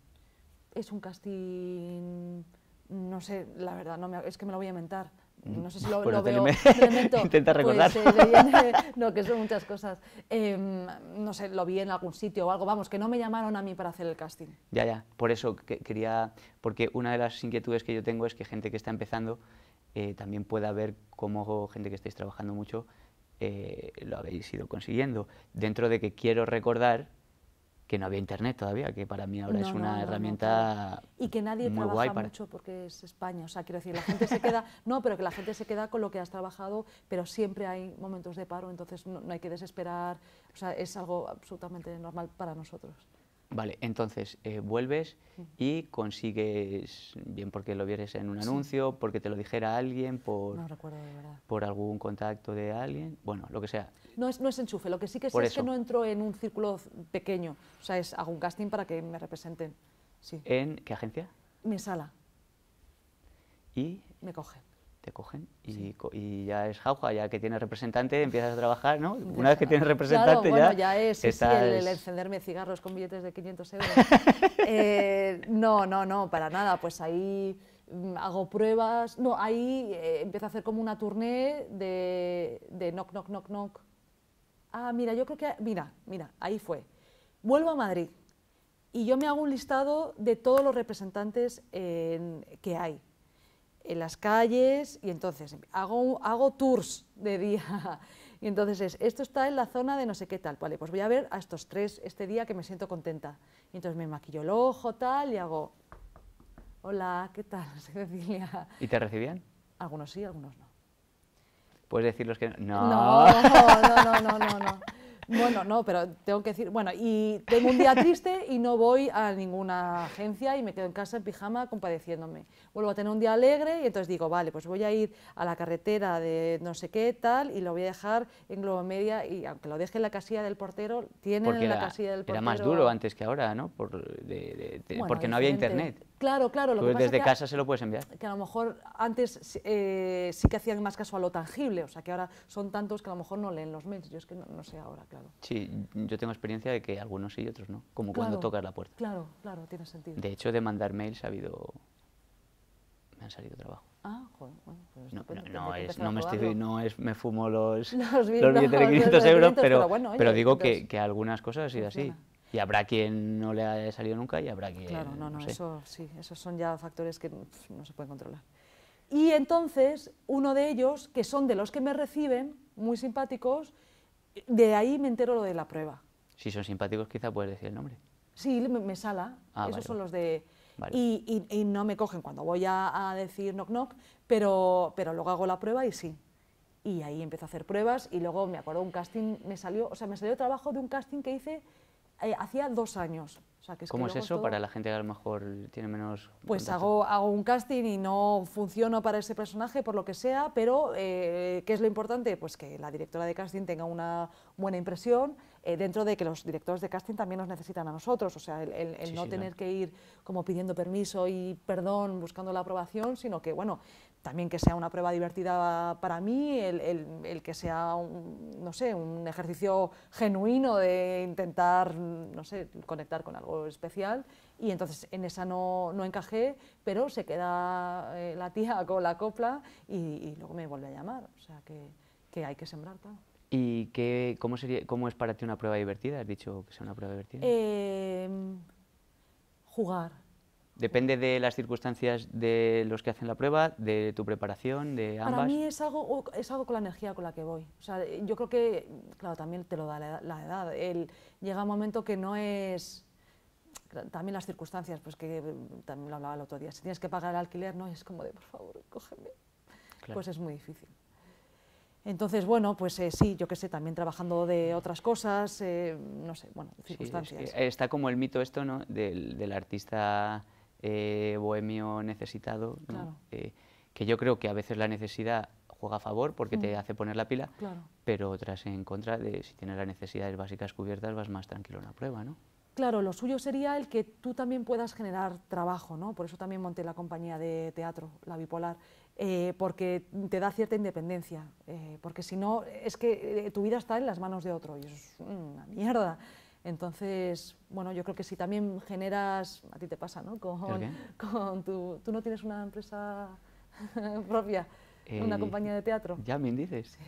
Es un casting, no sé, la verdad, no es que me lo voy a inventar. Mm. no sé si lo, veo, Intenta pues, recordar. Eh, no, que son muchas cosas. Em, no sé, lo vi en algún sitio o algo, vamos, que no me llamaron a mí para hacer el casting. Ya, ya, por eso quería, porque una de las inquietudes que yo tengo es que gente que está empezando eh, también pueda ver cómo gente que estáis trabajando mucho eh, lo habéis ido consiguiendo. Dentro de que quiero recordar que no había internet todavía, que para mí ahora es una herramienta y que nadie muy trabaja mucho porque es España, o sea, quiero decir, la gente se queda, no, pero que la gente se queda con lo que has trabajado, pero siempre hay momentos de paro, entonces no, hay que desesperar, o sea, es algo absolutamente normal para nosotros. Vale, entonces eh, vuelves y consigues, bien porque lo vieres en un anuncio, porque te lo dijera alguien, por, por algún contacto de alguien, bueno, lo que sea. No es, no es enchufe, lo que sí que es que no entro en un círculo pequeño, o sea, es, hago un casting para que me representen. Sí. ¿En qué agencia? Mi sala. ¿Y? Me cogen. Te cogen y, y ya es jauja, ya que tienes representante, empiezas a trabajar, ¿no? Una vez que tienes representante claro, ya... Bueno, ya es, el, encenderme cigarros con billetes de 500 euros. Eh, no, no, no, para nada, pues ahí mm, hago pruebas, no, ahí eh, empiezo a hacer como una tournée de, de knock, knock, knock, knock, ah, mira, yo creo que, mira, mira, ahí fue. Vuelvo a Madrid y yo me hago un listado de todos los representantes que hay en las calles y entonces hago, hago tours de día. Y entonces es, esto está en la zona de no sé qué tal. Vale, pues voy a ver a estos tres este día que me siento contenta. Y entonces me maquillo el ojo, tal, y hago, hola, ¿qué tal? ¿Y te recibían? Algunos sí, algunos no puedes decir que no. No, no, no, no, no, Bueno, no, pero tengo que decir, bueno, y tengo un día triste y no voy a ninguna agencia y me quedo en casa en pijama compadeciéndome. Vuelvo a tener un día alegre y entonces digo, vale, pues voy a ir a la carretera de no sé qué tal y lo voy a dejar en Globo Media y aunque lo deje en la casilla del portero, tiene en la, casilla del portero. Era más duro antes que ahora, ¿no? Por, porque no había internet. Claro, claro. Lo que pasa desde casa se lo puedes enviar. Que a lo mejor antes eh, sí que hacían más caso a lo tangible, o sea que ahora son tantos que a lo mejor no leen los mails. Yo es que no, sé ahora, claro. Sí, yo tengo experiencia de que algunos sí y otros no, como cuando tocas la puerta. Claro, claro, tiene sentido. De hecho, de mandar mails ha habido... me han salido trabajo. Ah, joder, bueno, pues no, es, no me fumo los, los, euros, pero, digo que, algunas cosas han sido así. Y habrá quien no le ha salido nunca y habrá quien... Claro, no, no, eso sí, esos son ya factores que no se pueden controlar. Y entonces, uno de ellos, que son de los que me reciben, muy simpáticos, de ahí me entero lo de la prueba. Si son simpáticos, quizá puedes decir el nombre. Sí, me, sala, ah, esos son los de... Y, no me cogen cuando voy a, decir knock knock, pero, pero luego hago la prueba y sí. Y ahí empecé a hacer pruebas y luego me acuerdo un casting, me salió, o sea, me salió trabajo de un casting que hice eh, hacía dos años. ¿Cómo es eso para la gente que a lo mejor tiene menos... Pues hago, hago un casting y no funciono para ese personaje por lo que sea, pero eh, ¿qué es lo importante? Pues que la directora de casting tenga una buena impresión, eh, dentro de que los directores de casting también nos necesitan a nosotros, o sea, el, no tener que ir como pidiendo permiso y perdón, buscando la aprobación, sino que, bueno, también que sea una prueba divertida para mí, el, que sea, un, no sé, un ejercicio genuino de intentar, no sé, conectar con algo especial. Y entonces en esa no, no encajé, pero se queda eh, la tía con la copla y, luego me vuelve a llamar. O sea que, que hay que sembrar, ¿Y qué, cómo, sería, cómo es para ti una prueba divertida? Has dicho que sea una prueba divertida. Em, jugar Depende de las circunstancias de los que hacen la prueba, de tu preparación, de ambas. Para mí es algo, con la energía con la que voy. O sea, yo creo que, claro, también te lo da la edad. llega un momento que no es... También las circunstancias, pues que mm, también lo hablaba el otro día. Si tienes que pagar el alquiler, no es como de, por favor, cógeme. Pues es muy difícil. Entonces, bueno, pues eh, sí, yo qué sé, también trabajando de otras cosas, eh, no sé, bueno, circunstancias. está como el mito esto, ¿no? del artista eh, bohemio necesitado, eh, que yo creo que a veces la necesidad juega a favor porque te mm. hace poner la pila, pero otras en contra de si tienes las necesidades básicas cubiertas vas más tranquilo en la prueba, ¿no? Claro, lo suyo sería el que tú también puedas generar trabajo, ¿no? Por eso también monté la compañía de teatro, la bipolar, eh, porque te da cierta independencia, porque si no, es que tu vida está en las manos de otro y eso es una mierda. Entonces, bueno, yo creo que si también generas, a ti te pasa, ¿no? Con, con tu, tú no tienes una empresa propia, una eh, compañía de teatro. Ya me dices.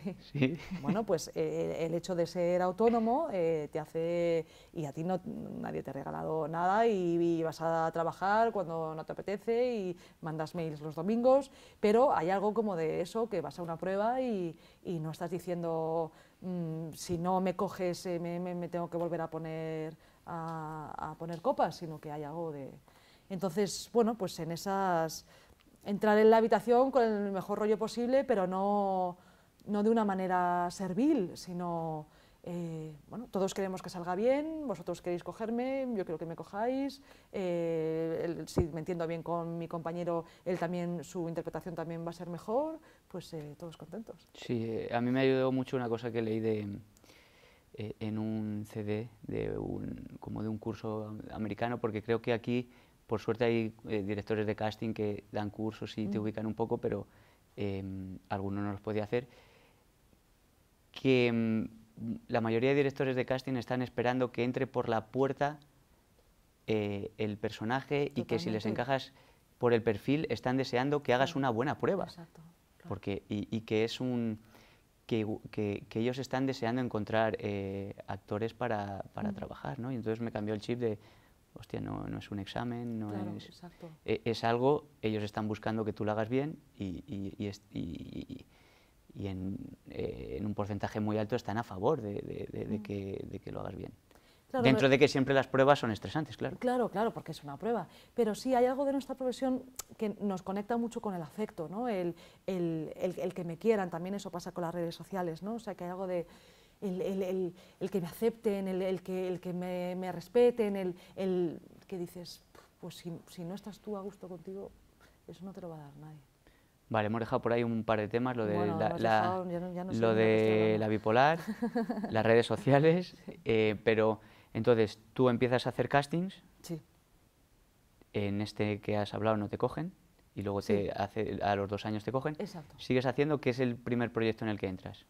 Bueno, pues eh, el hecho de ser autónomo eh, te hace, y a ti no, nadie te ha regalado nada y, y, vas a trabajar cuando no te apetece y mandas mails los domingos, pero hay algo como de eso que vas a una prueba y, y no estás diciendo Mm, si no me coges, eh, me, tengo que volver a poner, a, poner copas, sino que hay algo de... Entonces, bueno, pues en esas... Entrar en la habitación con el mejor rollo posible, pero no de una manera servil, sino eh, bueno, todos queremos que salga bien, vosotros queréis cogerme, yo quiero que me cojáis, eh, si me entiendo bien con mi compañero, él también, su interpretación también va a ser mejor, pues eh, todos contentos. Sí, a mí me ayudó mucho una cosa que leí de, en un CD de un, como de un curso americano, porque creo que aquí, por suerte, hay directores de casting que dan cursos y te mm. ubican un poco, pero em, alguno no los podía hacer, que em, la mayoría de directores de casting están esperando que entre por la puerta eh, el personaje y que si les encajas por el perfil están deseando que hagas una buena prueba. Exacto, Porque, y, que es un... Que, que, ellos están deseando encontrar eh, actores para, para mm. trabajar, ¿no? Y entonces me cambió el chip de, hostia, no, no es un examen, no es, e, es, algo, ellos están buscando que tú lo hagas bien y y eh, en, un porcentaje muy alto están a favor de, mm. que, lo hagas bien. Dentro de que siempre las pruebas son estresantes, claro. Claro, claro, porque es una prueba. Pero sí, hay algo de nuestra profesión que nos conecta mucho con el afecto, ¿no? El, que me quieran, también eso pasa con las redes sociales, ¿no? O sea, que hay algo de... El, que me acepten, el, que, el que me, respeten, el, que dices, pues si, si no estás tú a gusto contigo, eso no te lo va a dar nadie. Vale, hemos dejado por ahí un par de temas, lo de, la, bipolar, las redes sociales, eh, pero entonces tú empiezas a hacer castings, sí. en este que has hablado no te cogen, y luego hace, a los dos años te cogen, sigues haciendo, ¿qué es el primer proyecto en el que entras?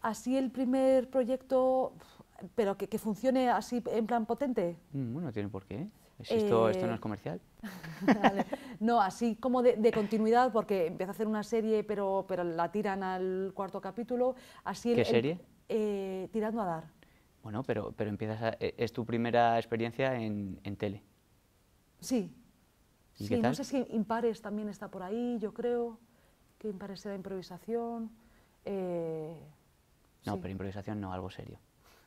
Así el primer proyecto, pero que, funcione así en plan potente. Mm, bueno, tiene por qué esto, no es eh, comercial? No, así como de, continuidad, porque empieza a hacer una serie, pero, pero la tiran al cuarto capítulo. Así ¿Qué serie? Eh, tirando a dar. Bueno, pero, pero empiezas e, es tu primera experiencia en, tele. Sí. no sé si Impares también está por ahí, yo creo, que Impares será? improvisación. Eh, no, pero improvisación no, algo serio.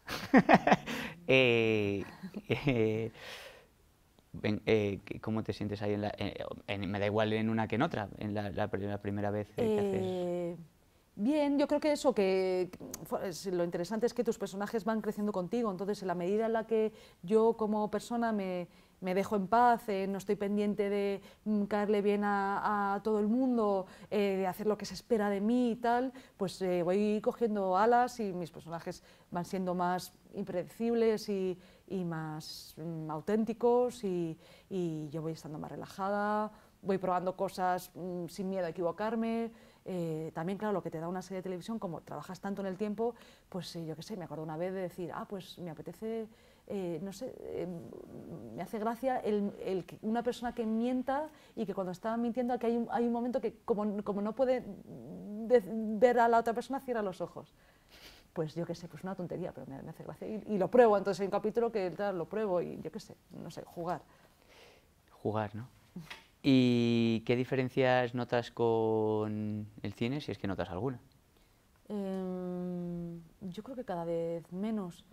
eh, eh, ¿Cómo te sientes ahí? me da igual en una que en otra, en la, primera vez que haces. Eh, bien, yo creo que eso, que, lo interesante es que tus personajes van creciendo contigo, entonces en la medida en la que yo como persona me, dejo en paz, eh, no estoy pendiente de mm, caerle bien a, todo el mundo, eh, de hacer lo que se espera de mí y tal, pues voy cogiendo alas y mis personajes van siendo más impredecibles y, y más mm, auténticos y, yo voy estando más relajada, voy probando cosas mm, sin miedo a equivocarme. Eh, también, claro, lo que te da una serie de televisión, como trabajas tanto en el tiempo, pues eh, yo qué sé, me acuerdo una vez de decir, ah, pues me apetece, eh, no sé, me hace gracia el, una persona que mienta y que cuando está mintiendo, que hay un, momento que como, como no puede mm, ver a la otra persona, cierra los ojos pues yo qué sé, pues una tontería, pero me, hace gracia. Y, lo pruebo, entonces en un capítulo que tal, lo pruebo y yo qué sé, no sé, jugar. Jugar, ¿no? ¿Y qué diferencias notas con el cine, si es que notas alguna? Em, yo creo que cada vez menos.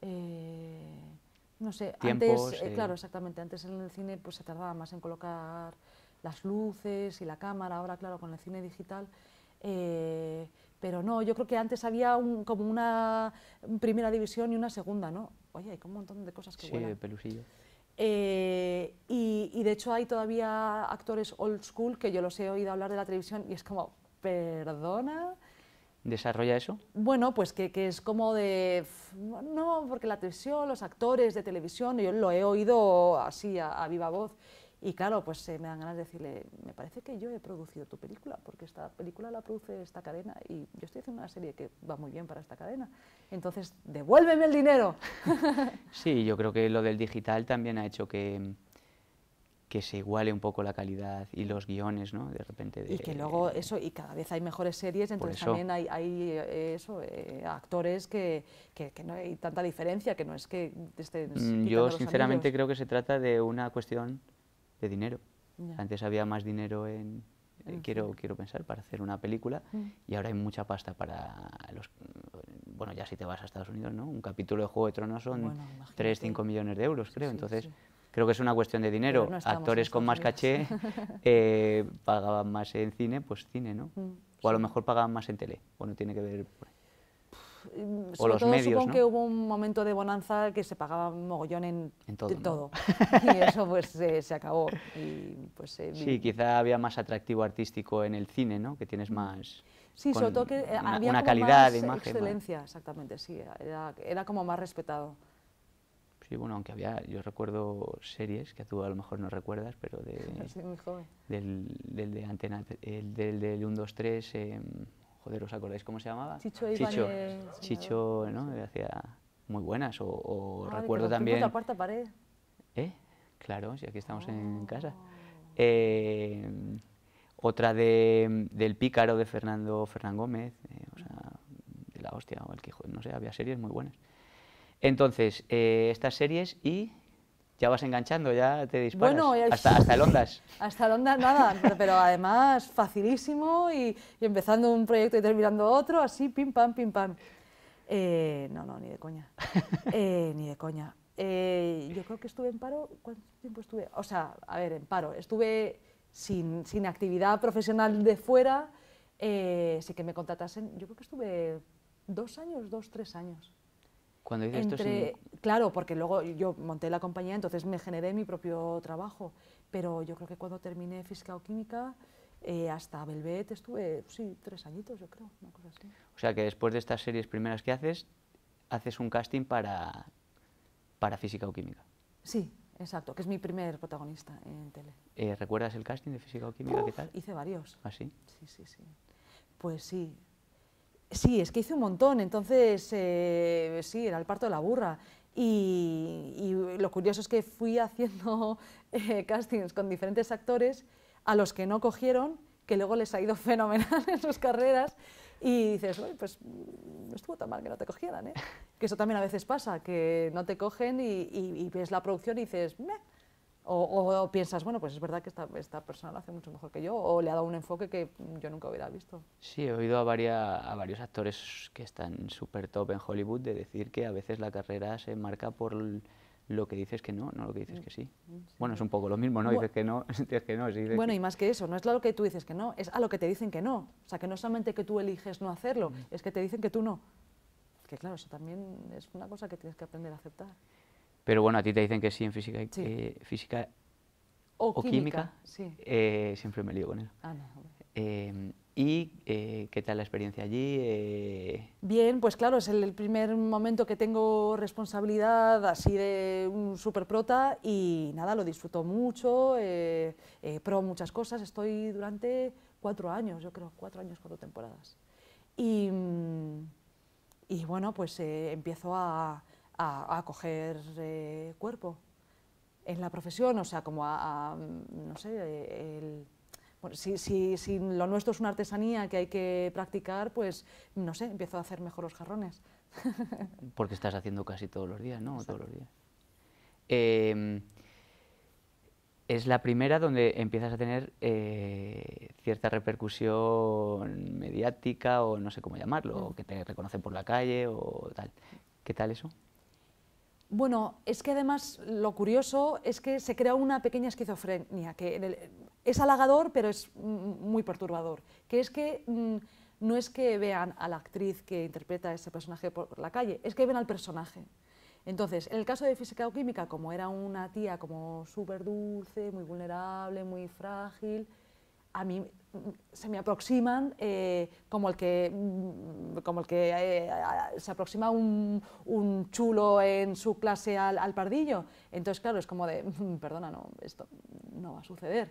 Eh, no sé, antes, eh, eh. claro, exactamente, antes en el cine pues se tardaba más en colocar las luces y la cámara, ahora claro, con el cine digital pero no, yo creo que antes había como una primera división y una segunda, ¿no? Oye, hay como un montón de cosas que Sí, de pelusillo. Eh, y, de hecho hay todavía actores old school que yo los he oído hablar de la televisión y es como, perdona. ¿Desarrolla eso? Bueno, pues que, que es como de, no, porque la televisión, los actores de televisión, yo lo he oído así a viva voz. Y claro, pues se eh, me dan ganas de decirle, me parece que yo he producido tu película, porque esta película la produce esta cadena y yo estoy haciendo una serie que va muy bien para esta cadena. Entonces, devuélveme el dinero. sí, yo creo que lo del digital también ha hecho que, que se iguale un poco la calidad y los guiones, ¿no? De repente. y que luego eso, y cada vez hay mejores series, entonces también hay, eh, eso, eh, actores que, que, no hay tanta diferencia, que no es que estén. Mm, yo, sinceramente, creo que se trata de una cuestión de dinero. Antes había más dinero en, eh, quiero, quiero pensar, para hacer una película mm. y ahora hay mucha pasta para los... Bueno, ya si te vas a Estados Unidos, ¿no? Un capítulo de Juego de Tronos son 3, 5 millones de euros, creo. Entonces, creo que es una cuestión de dinero. Actores con más caché eh, pagaban más en cine, pues cine, ¿no? Mm, o a lo mejor pagaban más en tele. Bueno, tiene que ver, Mm, o los medios, supongo que hubo un momento de bonanza que se pagaba mogollón en, todo. y eso pues se acabó. Y, pues, eh, sí, quizá había más atractivo artístico en el cine, ¿no? Que tienes más... Sí, sobre todo que eh, había una calidad más de imagen. excelencia, exactamente, sí. Era, era, como más respetado. Sí, bueno, aunque había, yo recuerdo series que tú a lo mejor no recuerdas, pero de... Del, del, de Antena, el, del, del 1, 2, 3... ¿os acordáis cómo se llamaba? Chicho Chicho, Chicho ¿no? Hacía muy buenas, o, ah, recuerdo también... la cuarta pared. ¿Eh? Claro, si aquí estamos en ah. casa. Eh, otra de, del Pícaro de Fernando Fernán Gómez, eh, o sea, de la hostia, o el que no sé, había series muy buenas. Entonces, eh, estas series y ya vas enganchando, ya te disparas. hasta, hasta, el Ondas. hasta el Ondas nada, pero, además facilísimo y, empezando un proyecto y terminando otro, así pim pam, pim pam. Eh, no, no, ni de coña. Eh, ni de coña. Eh, yo creo que estuve en paro, ¿cuánto tiempo estuve? O sea, a ver, en paro. Estuve sin, sin actividad profesional de fuera, sí que me contratasen, yo creo que estuve dos años, dos, tres años. Claro, porque luego yo monté la compañía, entonces me generé mi propio trabajo. Pero yo creo que cuando terminé física o química, eh, hasta Velvet estuve, sí, tres añitos, yo creo, una cosa así. O sea que después de estas series primeras que haces, haces un casting para, para física o química. Sí, exacto, que es mi primer protagonista en tele. Eh, ¿Recuerdas el casting de física o química? Hice varios. ¿Ah, sí? Sí, sí, sí. Pues sí, Sí, es que hice un montón, entonces eh, sí, era el parto de la burra. Y, lo curioso es que fui haciendo eh, castings con diferentes actores a los que no cogieron, que luego les ha ido fenomenal en sus carreras. Y dices, pues no mm, estuvo tan mal que no te cogieran, ¿eh? Que eso también a veces pasa, que no te cogen y, ves la producción y dices, Meh, o, piensas, bueno, pues es verdad que esta, persona lo hace mucho mejor que yo, o le ha dado un enfoque que yo nunca hubiera visto. Sí, he oído a, a varios actores que están súper top en Hollywood de decir que a veces la carrera se marca por lo que dices que no, no lo que dices mm, que mm, sí. Bueno, es un poco lo mismo, ¿no? dices que no, dices que no. bueno, y más que eso, no es lo que tú dices que no, es a lo que te dicen que no. O sea, que no solamente que tú eliges no hacerlo, mm. es que te dicen que tú no. Que claro, eso también es una cosa que tienes que aprender a aceptar. Pero bueno, a ti te dicen que sí en física, física o, química. Eh, siempre me lío con eso. Ah, eh, ¿Y eh, qué tal la experiencia allí? Bien, pues claro, es el, primer momento que tengo responsabilidad así de un super prota y nada, lo disfruto mucho, eh, muchas cosas, estoy durante cuatro años, yo creo, cuatro años, cuatro temporadas. y mm, bueno, pues empiezo a, a, coger eh, cuerpo en la profesión, o sea, como a, no sé, el, si, si, si, lo nuestro es una artesanía que hay que practicar, pues, no sé, empiezo a hacer mejor los jarrones. Porque estás haciendo casi todos los días, ¿no? Todos los días. Em, es la primera donde empiezas a tener eh, cierta repercusión mediática o no sé cómo llamarlo, o mm. que te reconocen por la calle o tal. ¿Qué tal eso? Bueno, es que además lo curioso es que se crea una pequeña esquizofrenia, que es halagador pero es muy perturbador, que es que mm, no es que vean a la actriz que interpreta a ese personaje por la calle, es que ven al personaje. Entonces, en el caso de física o química, como era una tía como súper dulce, muy vulnerable, muy frágil, a mí mm, se me aproximan eh, como el que, mm, como el que eh, se aproxima un, un, chulo en su clase al, al, pardillo. Entonces, claro, es como de, perdona, no, esto no va a suceder.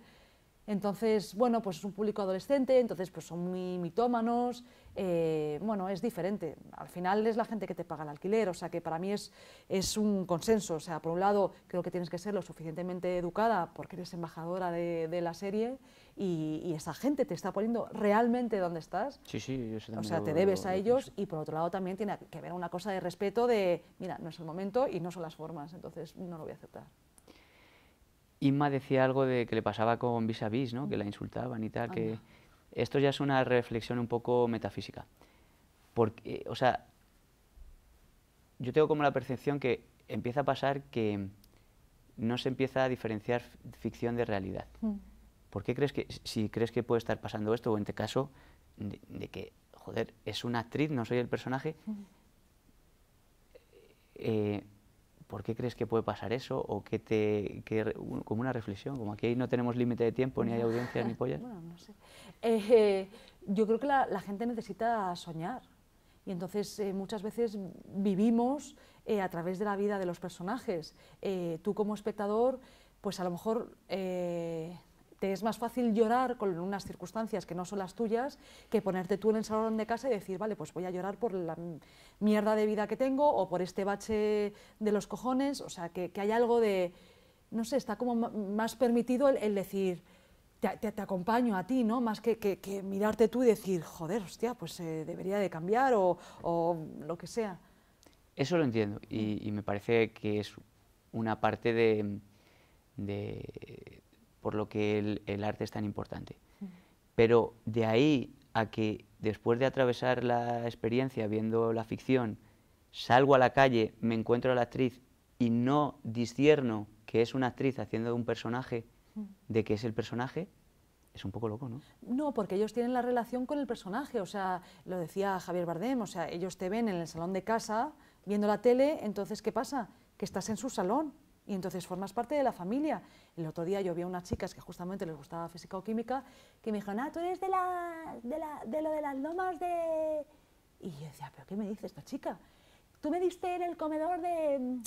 Entonces, bueno, pues es un público adolescente, entonces pues son muy mitómanos, eh, bueno, es diferente. Al final es la gente que te paga el alquiler, o sea que para mí es, es un consenso. O sea, por un lado creo que tienes que ser lo suficientemente educada porque eres embajadora de, la serie y, esa gente te está poniendo realmente donde estás. Sí, sí, O sea, te debes a ellos y por otro lado también tiene que haber una cosa de respeto de, mira, no es el momento y no son las formas, entonces no lo voy a aceptar. Inma decía algo de que le pasaba con vis a vis, ¿no? que la insultaban y tal, que esto ya es una reflexión un poco metafísica. Porque, o sea, yo tengo como la percepción que empieza a pasar que no se empieza a diferenciar ficción de realidad. Mm. ¿Por qué crees que, si crees que puede estar pasando esto, o en este caso, de, que, joder, es una actriz, no soy el personaje, mm. eh, ¿por qué crees que puede pasar eso? O que te, como una reflexión, como aquí no tenemos límite de tiempo, ni hay audiencia, ni pollas. Bueno, no sé. Eh, yo creo que la, gente necesita soñar y entonces eh, muchas veces vivimos eh, a través de la vida de los personajes. tú como espectador, pues a lo mejor te es más fácil llorar con unas circunstancias que no son las tuyas que ponerte tú en el salón de casa y decir, vale, pues voy a llorar por la mierda de vida que tengo o por este bache de los cojones. O sea, que, que hay algo de, no sé, está como más permitido el, decir, te, acompaño a ti, ¿no? Más que, mirarte tú y decir, joder, hostia, pues eh, debería de cambiar o, lo que sea. Eso lo entiendo y, me parece que es una parte de por lo que el, arte es tan importante. Mm. Pero de ahí a que después de atravesar la experiencia viendo la ficción, salgo a la calle, me encuentro a la actriz y no discierno que es una actriz haciendo un personaje, mm. de que es el personaje, es un poco loco, ¿no? No, porque ellos tienen la relación con el personaje, o sea, lo decía Javier Bardem, o sea, ellos te ven en el salón de casa viendo la tele, entonces, ¿qué pasa? Que estás en su salón, y entonces formas parte de la familia. El otro día yo vi a unas chicas que justamente les gustaba física o química que me dijo ah, tú eres de, la, de, lo de las lomas de... Y yo decía, pero ¿qué me dice esta chica? Tú me diste en el comedor de...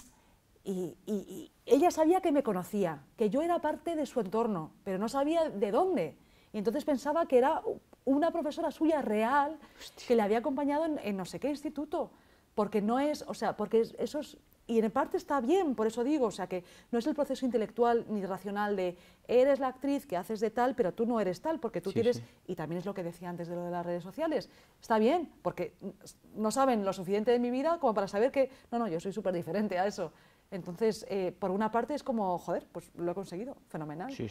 Y, ella sabía que me conocía, que yo era parte de su entorno, pero no sabía de dónde. Y entonces pensaba que era una profesora suya real que le había acompañado en, en no sé qué instituto porque no es, o sea, porque eso es, y en parte está bien, por eso digo, o sea que no es el proceso intelectual ni racional de eres la actriz que haces de tal, pero tú no eres tal, porque tú tienes, y también es lo que decía antes de lo de las redes sociales, está bien, porque no saben lo suficiente de mi vida como para saber que, no, no, yo soy súper diferente a eso. Entonces, eh, por una parte es como, joder, pues lo he conseguido, fenomenal. Si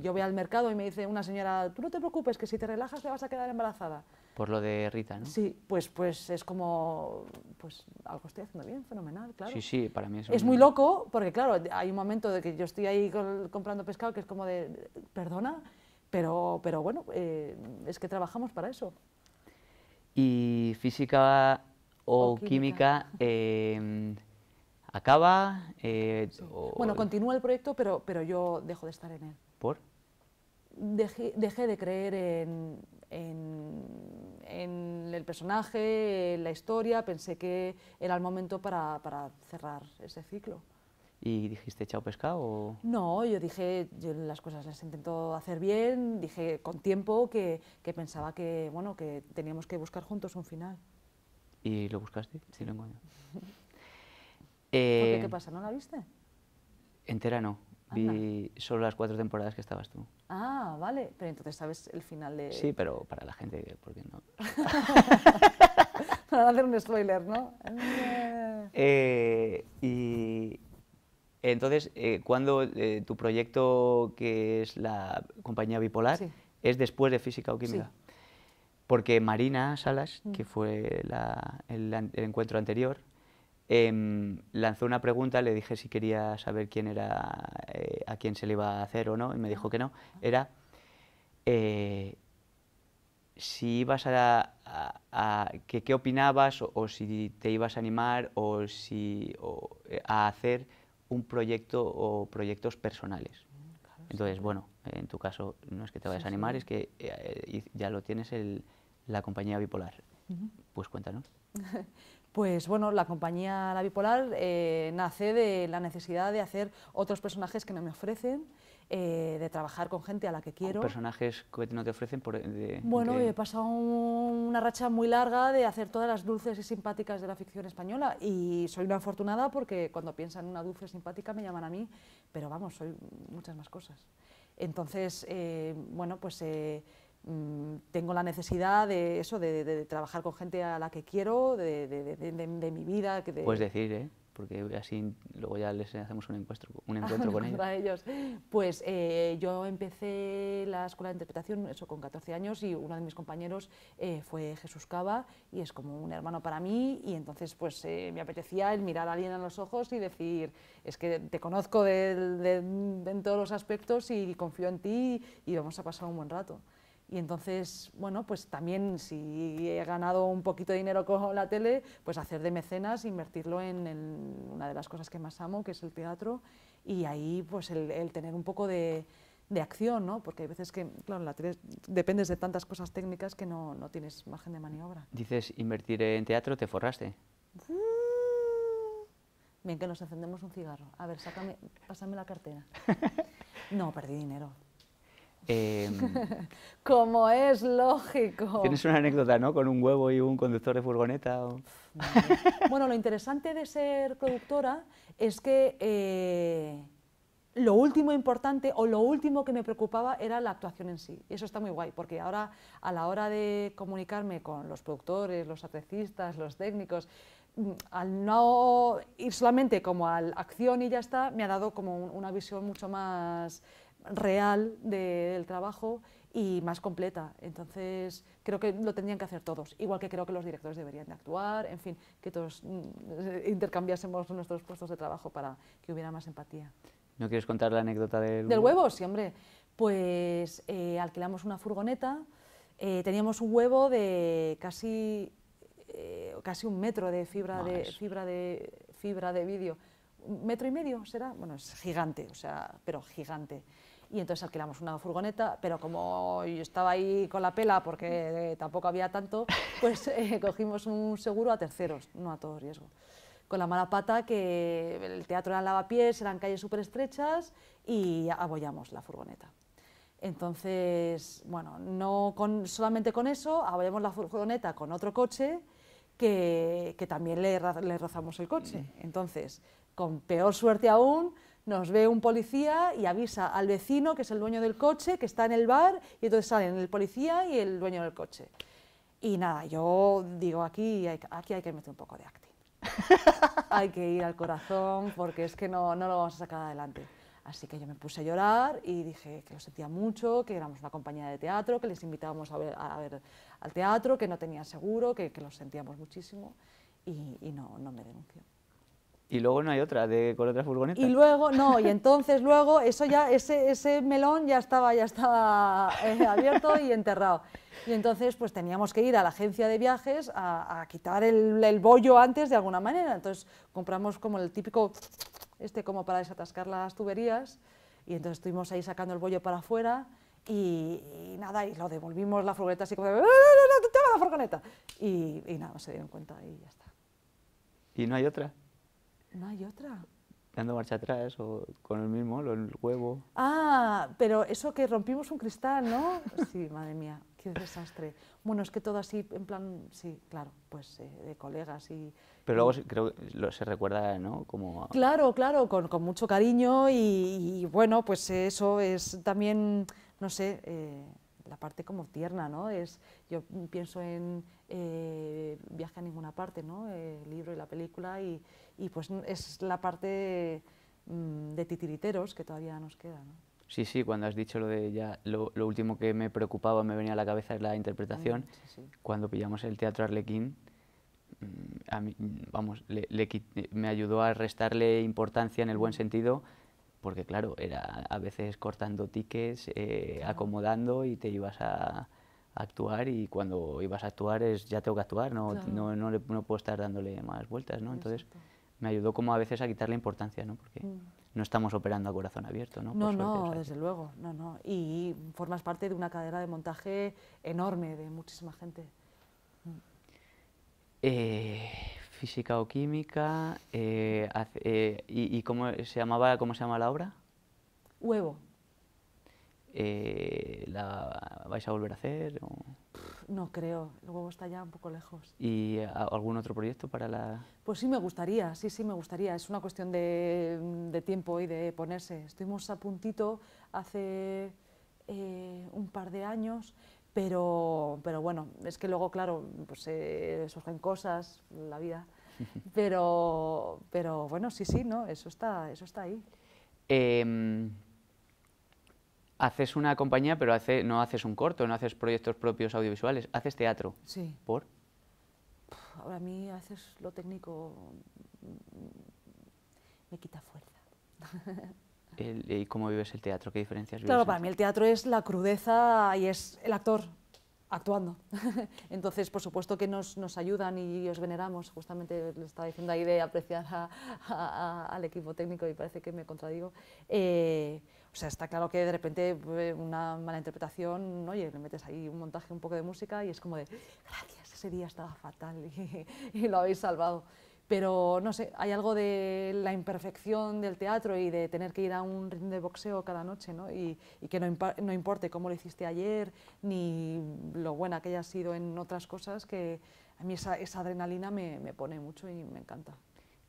yo voy al mercado y me dice una señora, tú no te preocupes, que si te relajas te vas a quedar embarazada por lo de Rita, ¿no? Sí, pues, pues es como, pues algo estoy haciendo bien, fenomenal, claro. Sí, sí, para mí es... Es muy loco, porque claro, hay un momento de que yo estoy ahí comprando pescado que es como de, perdona, pero, pero bueno, eh, es que trabajamos para eso. ¿Y física o, química, eh, acaba? Eh, bueno, continúa el proyecto, pero, pero yo dejo de estar en él. ¿Por? Dejé, de creer en en el personaje, en la historia, pensé que era el momento para, para cerrar ese ciclo. ¿Y dijiste chao pescado? No, yo dije, yo las cosas las intento hacer bien, dije con tiempo que, que, pensaba que, bueno, que teníamos que buscar juntos un final. ¿Y lo buscaste? Sí, lo encuentro. ¿Por qué? Eh, ¿Qué pasa? ¿No la viste? Entera no. Vi solo las cuatro temporadas que estabas tú. Ah, vale. Pero entonces sabes el final de... Sí, pero para la gente, ¿por qué no? para hacer un spoiler, ¿no? Eh, y entonces, ¿cuándo eh, cuando eh, tu proyecto, que es la compañía bipolar, es después de física o química. Porque Marina Salas, que mm. fue el encuentro anterior, Em, lanzó una pregunta, le dije si quería saber quién era, eh, a quién se le iba a hacer o no, y me dijo que no. Era eh, si ibas a, qué opinabas o, si te ibas a animar o si eh, a hacer un proyecto o proyectos personales. Mm, Entonces, bueno, en tu caso no es que te vayas a animar, es que ya lo tienes el, la compañía bipolar. Pues cuéntanos. Pues bueno, la compañía La Bipolar eh, nace de la necesidad de hacer otros personajes que no me ofrecen, eh, de trabajar con gente a la que ah, quiero. ¿Personajes que no te ofrecen? Por, eh, bueno, he pasado una racha muy larga de hacer todas las dulces y simpáticas de la ficción española y soy una afortunada porque cuando piensan en una dulce simpática me llaman a mí, pero vamos, soy muchas más cosas. Entonces, bueno, pues Mm, tengo la necesidad de eso, de, trabajar con gente a la que quiero, de, de mi vida. Que Puedes decir, ¿eh? porque así luego ya les hacemos un encuentro, un encuentro con ellos. Pues eh, yo empecé la escuela de interpretación eso con 14 años y uno de mis compañeros eh, fue Jesús Cava y es como un hermano para mí y entonces pues eh, me apetecía el mirar a alguien a los ojos y decir es que te conozco de, en todos los aspectos y confío en ti y vamos a pasar un buen rato. Y entonces, bueno, pues también si he ganado un poquito de dinero con la tele, pues hacer de mecenas, invertirlo en, una de las cosas que más amo, que es el teatro, y ahí pues el, tener un poco de, acción, ¿no? Porque hay veces que, claro, la tele dependes de tantas cosas técnicas que no, tienes margen de maniobra. Dices, invertir en teatro, te forraste. Uh. bien que nos encendemos un cigarro. A ver, sácame, pásame la cartera. No, perdí dinero Em, como es lógico. Tienes una anécdota, ¿no? Con un huevo y un conductor de furgoneta. bueno, lo interesante de ser productora es que eh, lo último importante o lo último que me preocupaba era la actuación en sí. eso está muy guay, porque ahora a la hora de comunicarme con los productores, los atrecistas, los técnicos, mm, al no ir solamente como a acción y ya está, me ha dado como una visión mucho más real del trabajo y más completa. Entonces, creo que lo tendrían que hacer todos, igual que creo que los directores deberían de actuar, en fin, que todos mm, intercambiásemos nuestros puestos de trabajo para que hubiera más empatía. ¿No quieres contar la anécdota del, ¿Del huevo? Sí, hombre. Pues eh, alquilamos una furgoneta, eh, teníamos un huevo de casi, eh, casi un metro de fibra, de, fibra de fibra de vidrio. ¿Un metro y medio será? Bueno, es gigante, o sea, pero gigante y entonces alquilamos una furgoneta, pero como yo estaba ahí con la pela porque eh, tampoco había tanto, pues eh, cogimos un seguro a terceros, no a todo riesgo. Con la mala pata que el teatro era lavapiés, eran calles súper estrechas y abollamos la furgoneta. Entonces, bueno, no solamente con eso, abollamos la furgoneta con otro coche que, que también le rozamos el coche. Mm. Entonces, con peor suerte aún, nos ve un policía y avisa al vecino, que es el dueño del coche, que está en el bar, y entonces salen el policía y el dueño del coche. Y nada, yo digo, aquí hay, aquí hay que meter un poco de acting. hay que ir al corazón porque es que no, no lo vamos a sacar adelante. Así que yo me puse a llorar y dije que lo sentía mucho, que éramos una compañía de teatro, que les invitábamos a ver, al teatro, que no tenía seguro, que, que lo sentíamos muchísimo y, y no, no me denunció. Y luego no hay otra de, con otra furgoneta. Y luego, no, y entonces luego, eso ya, ese, ese melón ya estaba, ya estaba eh, abierto y enterrado. Y entonces pues teníamos que ir a la agencia de viajes a, quitar el, el, bollo antes de alguna manera. Entonces compramos como el típico, este como para desatascar las tuberías, y entonces estuvimos ahí sacando el bollo para afuera, y, nada, y lo devolvimos la furgoneta así como, de, ¡No, no, no, te la furgoneta! Y, nada, se dieron cuenta y ya está. ¿Y no hay otra? No hay otra. Dando marcha atrás o con el mismo, el huevo. Ah, pero eso que rompimos un cristal, ¿no? Sí, madre mía, qué desastre. Bueno, es que todo así, en plan, sí, claro, pues eh, de colegas y... Pero luego creo que lo, se recuerda, ¿no? Como... Claro, claro, con, mucho cariño y, bueno, pues eso es también, no sé, eh, la parte como tierna, ¿no? Es, yo pienso en, eh, viaje a ninguna parte, ¿no? el libro y la película, y, pues es la parte mm, de titiriteros que todavía nos queda. Sí, sí, cuando has dicho lo de ya, lo, último que me preocupaba, me venía a la cabeza es la interpretación. Mm, cuando pillamos el teatro Arlequín, mm, a mí, vamos, me ayudó a restarle importancia en el buen sentido, porque claro, era a veces cortando tiques, eh, acomodando y te ibas a, actuar y cuando ibas a actuar es ya tengo que actuar, no, puedo estar dándole más vueltas, ¿no? Entonces me ayudó como a veces a quitarle importancia, ¿no? Porque mm. no estamos operando a corazón abierto, ¿no? no, desde luego, no, no. Y formas parte de una cadena de montaje enorme de muchísima gente. Eh, física o química, eh, eh, y, cómo se llamaba, cómo se llama la obra? Huevo. Eh, ¿la vais a volver a hacer? No creo, luego está ya un poco lejos. ¿Y ah, algún otro proyecto para la...? Pues sí me gustaría, sí, sí me gustaría, es una cuestión de, tiempo y de ponerse. Estuvimos a puntito hace eh, un par de años, pero, pero bueno, es que luego, claro, pues eh, surgen cosas, la vida, pero, pero bueno, sí, sí, ¿no? Eso está, eso está ahí. Em, haces una compañía, pero no haces un corto, no haces proyectos propios audiovisuales, haces teatro. Sí. ¿Por? Ahora a mí haces lo técnico mm, me quita fuerza. ¿Y cómo vives el teatro? ¿Qué diferencias vives? Claro, para mí el teatro es la crudeza y es el actor actuando. Entonces, por supuesto que nos, ayudan y os veneramos. Justamente lo estaba diciendo ahí de apreciar al equipo técnico y parece que me contradigo. Eh, o sea, está claro que de repente eh, una mala interpretación, y le metes ahí un montaje, un poco de música y es como de, gracias, ese día estaba fatal y, lo habéis salvado. Pero no sé, hay algo de la imperfección del teatro y de tener que ir a un ritmo de boxeo cada noche, ¿no? Y, que no, importe cómo lo hiciste ayer, ni lo buena que haya sido en otras cosas, que a mí esa, adrenalina me pone mucho y me encanta.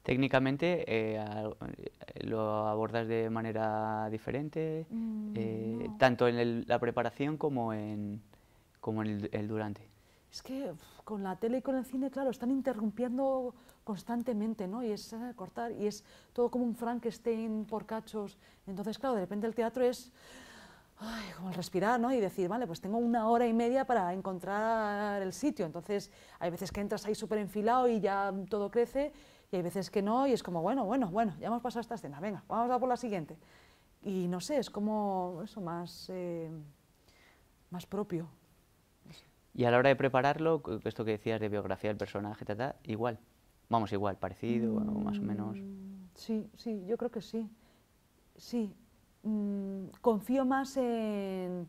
Técnicamente eh, eh, lo abordas de manera diferente, mm, eh, tanto en la preparación como en, como en el, durante. Es que con la tele y con el cine, claro, están interrumpiendo constantemente, ¿no? Y es cortar, y es todo como un Frankenstein por cachos. Entonces, claro, de repente el teatro es como el respirar, ¿no? Y decir, vale, pues tengo una hora y media para encontrar el sitio. Entonces, hay veces que entras ahí súper enfilado y ya todo crece y hay veces que no, y es como, bueno, bueno, bueno, ya hemos pasado esta escena, venga, vamos a por la siguiente. Y no sé, es como eso, más, eh, más propio. Y a la hora de prepararlo, esto que decías de biografía del personaje, tata, igual, vamos igual, parecido, o más o menos. Mm, sí, sí, yo creo que sí. Sí, mm, confío más en,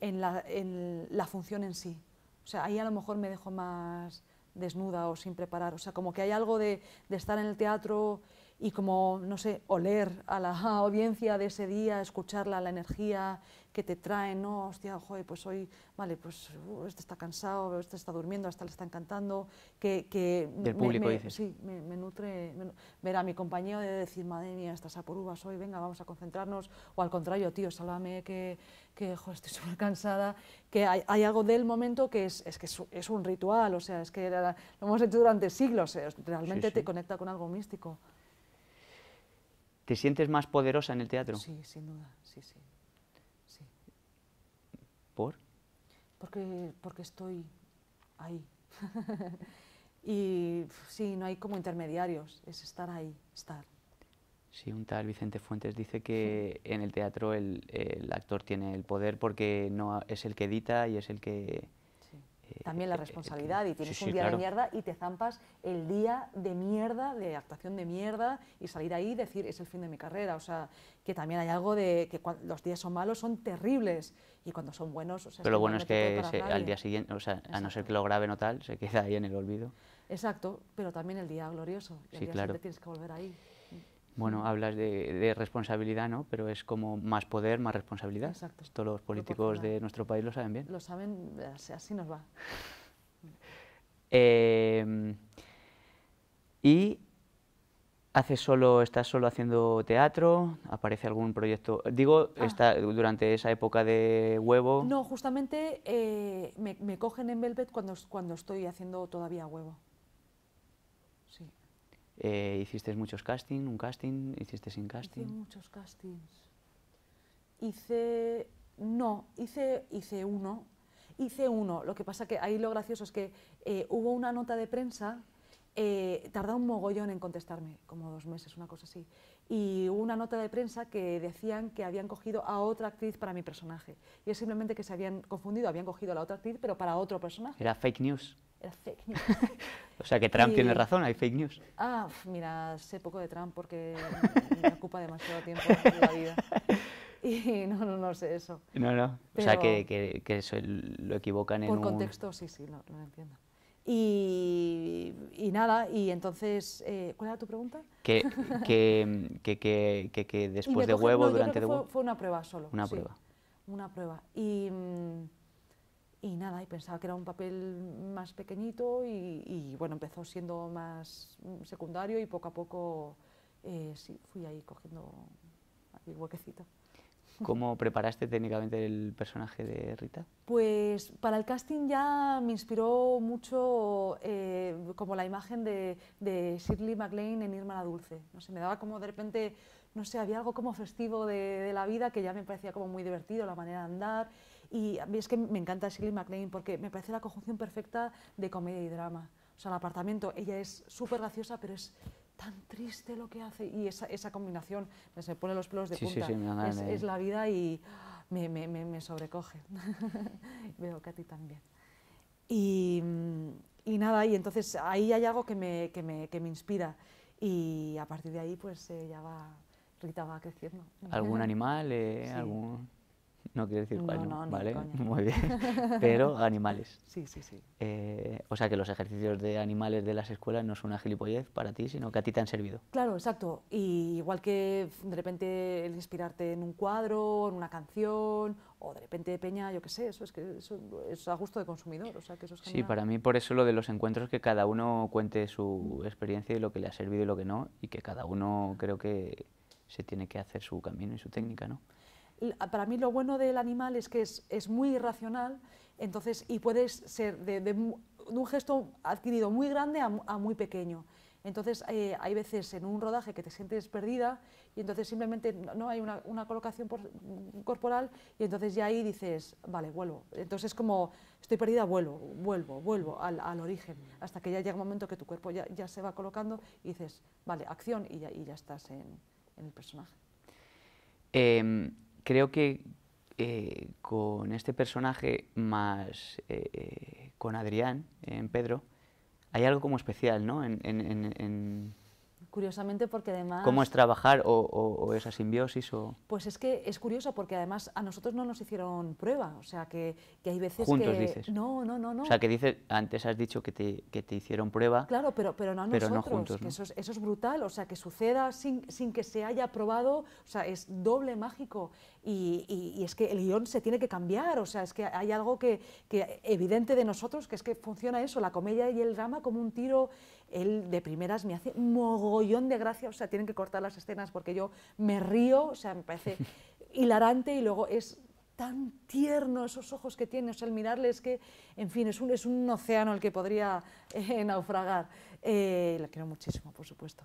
la, en la función en sí. O sea, ahí a lo mejor me dejo más desnuda o sin preparar. O sea, como que hay algo de, de estar en el teatro y como, no sé, oler a la audiencia de ese día, escucharla, la energía que te trae no, hostia, joder, pues hoy, vale, pues uh, este está cansado, este está durmiendo, hasta le está encantando que... que Del me, público, dice Sí, me, nutre ver a mi compañero de decir, madre mía, estás a hoy, venga, vamos a concentrarnos, o al contrario, tío, sálvame que, que estoy súper cansada, que hay, algo del momento que es, es que es, un ritual, o sea, es que lo hemos hecho durante siglos, eh, realmente te conecta con algo místico. ¿Te sientes más poderosa en el teatro? Sí, sin duda, sí, sí. ¿Por? Porque, porque estoy ahí. y sí, no hay como intermediarios, es estar ahí, estar. Sí, un tal Vicente Fuentes dice que en el teatro el, el, actor tiene el poder porque no es el que edita y es el que también la eh, eh, responsabilidad y tienes un día de mierda y te zampas el día de mierda, de actuación de mierda y salir ahí y decir es el fin de mi carrera. O sea, que también hay algo de que los días son malos son terribles y cuando son buenos... O sea, Pero lo bueno es que al día siguiente, o sea, a no ser que lo graben o tal, se queda ahí en el olvido. Exacto, pero también el día glorioso. sí, día claro. tienes que volver ahí bueno, hablas de, responsabilidad, ¿no? Pero es como más poder, más responsabilidad. Exacto. Todos los políticos de nuestro país lo saben bien. Lo saben, así nos va. Em, y solo, estás solo haciendo teatro, aparece algún proyecto. Digo, ah. está, durante esa época de huevo. No, justamente eh, me, cogen en Velvet cuando estoy haciendo todavía huevo. Eh, hiciste muchos castings, un casting, hiciste sin casting. Hice muchos castings. Hice, no, hice, hice uno. Hice uno. Lo que pasa que ahí lo gracioso es que eh, hubo una nota de prensa, eh, tardó un mogollón en contestarme, como dos meses, una cosa así. Y hubo una nota de prensa que decían que habían cogido a otra actriz para mi personaje. Y es simplemente que se habían confundido, habían cogido a la otra actriz, pero para otro personaje. Era fake news era fake news. o sea que Trump tiene razón, hay fake news. Ah, mira, sé poco de Trump porque me ocupa demasiado tiempo en la vida. Y no, no, no sé eso. No, no. o sea que, que, eso lo equivocan en un... Por contexto, sí, sí, lo, lo entiendo. Y, y, nada, y entonces, eh, ¿cuál era tu pregunta? Que, que, que, que después de huevo, durante huevo. Fue, una prueba solo. Una prueba. Una prueba. Y. Mm, y nada, y pensaba que era un papel más pequeñito y, bueno, empezó siendo más secundario y poco a poco eh, sí, fui ahí cogiendo el huequecito. ¿Cómo preparaste técnicamente el personaje de Rita? Pues para el casting ya me inspiró mucho eh, como la imagen de, de Shirley MacLaine en Irma la Dulce. No sé, me daba como de repente, no sé, había algo como festivo de, de la vida que ya me parecía como muy divertido, la manera de andar. Y es que me encanta Shirley MacLaine porque me parece la conjunción perfecta de comedia y drama. O sea, el apartamento, ella es súper graciosa, pero es tan triste lo que hace. Y esa, esa combinación, se pone los pelos de punta. es, es, la vida y me, me, me, sobrecoge. Veo que a ti también. Y, y, nada, y entonces ahí hay algo que me, que que inspira. Y a partir de ahí, pues ella eh, ya va, Rita va creciendo. ¿Algún animal? Eh, algún no quiero decir cuál, ¿vale? Muy bien, pero animales. Sí, sí, sí. Eh, o sea que los ejercicios de animales de las escuelas no son una gilipollez para ti, sino que a ti te han servido. Claro, exacto. Y igual que de repente el inspirarte en un cuadro, en una canción, o de repente de Peña, yo qué sé, eso es que es a gusto de consumidor, Sí, para mí por eso lo de los encuentros que cada uno cuente su experiencia y lo que le ha servido y lo que no, y que cada uno creo que se tiene que hacer su camino y su técnica, ¿no? para mí lo bueno del animal es que es, es muy irracional entonces, y puedes ser de, un gesto adquirido muy grande a, muy pequeño. Entonces, eh, hay veces en un rodaje que te sientes perdida y entonces simplemente no hay una, colocación corporal y entonces ya ahí dices, vale, vuelvo. Entonces, como estoy perdida, vuelvo, vuelvo, vuelvo al, origen, hasta que ya llega un momento que tu cuerpo ya, se va colocando y dices, vale, acción y ya, ya estás en, el personaje. Em, creo que eh, con este personaje más eh, con Adrián, en Pedro, hay algo como especial, ¿no? en, Curiosamente porque además... ¿Cómo es trabajar o, esa simbiosis? O... Pues es que es curioso porque además a nosotros no nos hicieron prueba, o sea que, hay veces Juntos dices. No, no, no, no. O sea que dices, antes has dicho que te, que te hicieron prueba. Claro, pero, pero no a juntos, Eso, es, brutal, o sea que suceda sin, que se haya probado, o sea es doble mágico y, es que el guión se tiene que cambiar, o sea es que hay algo que, que evidente de nosotros, que es que funciona eso, la comedia y el drama como un tiro él de primeras me hace mogollón de gracia, o sea, tienen que cortar las escenas porque yo me río, o sea, me parece hilarante y luego es tan tierno esos ojos que tiene, o sea, al mirarle es que, en fin, es un, es un océano el que podría eh, naufragar. Eh, la quiero muchísimo, por supuesto.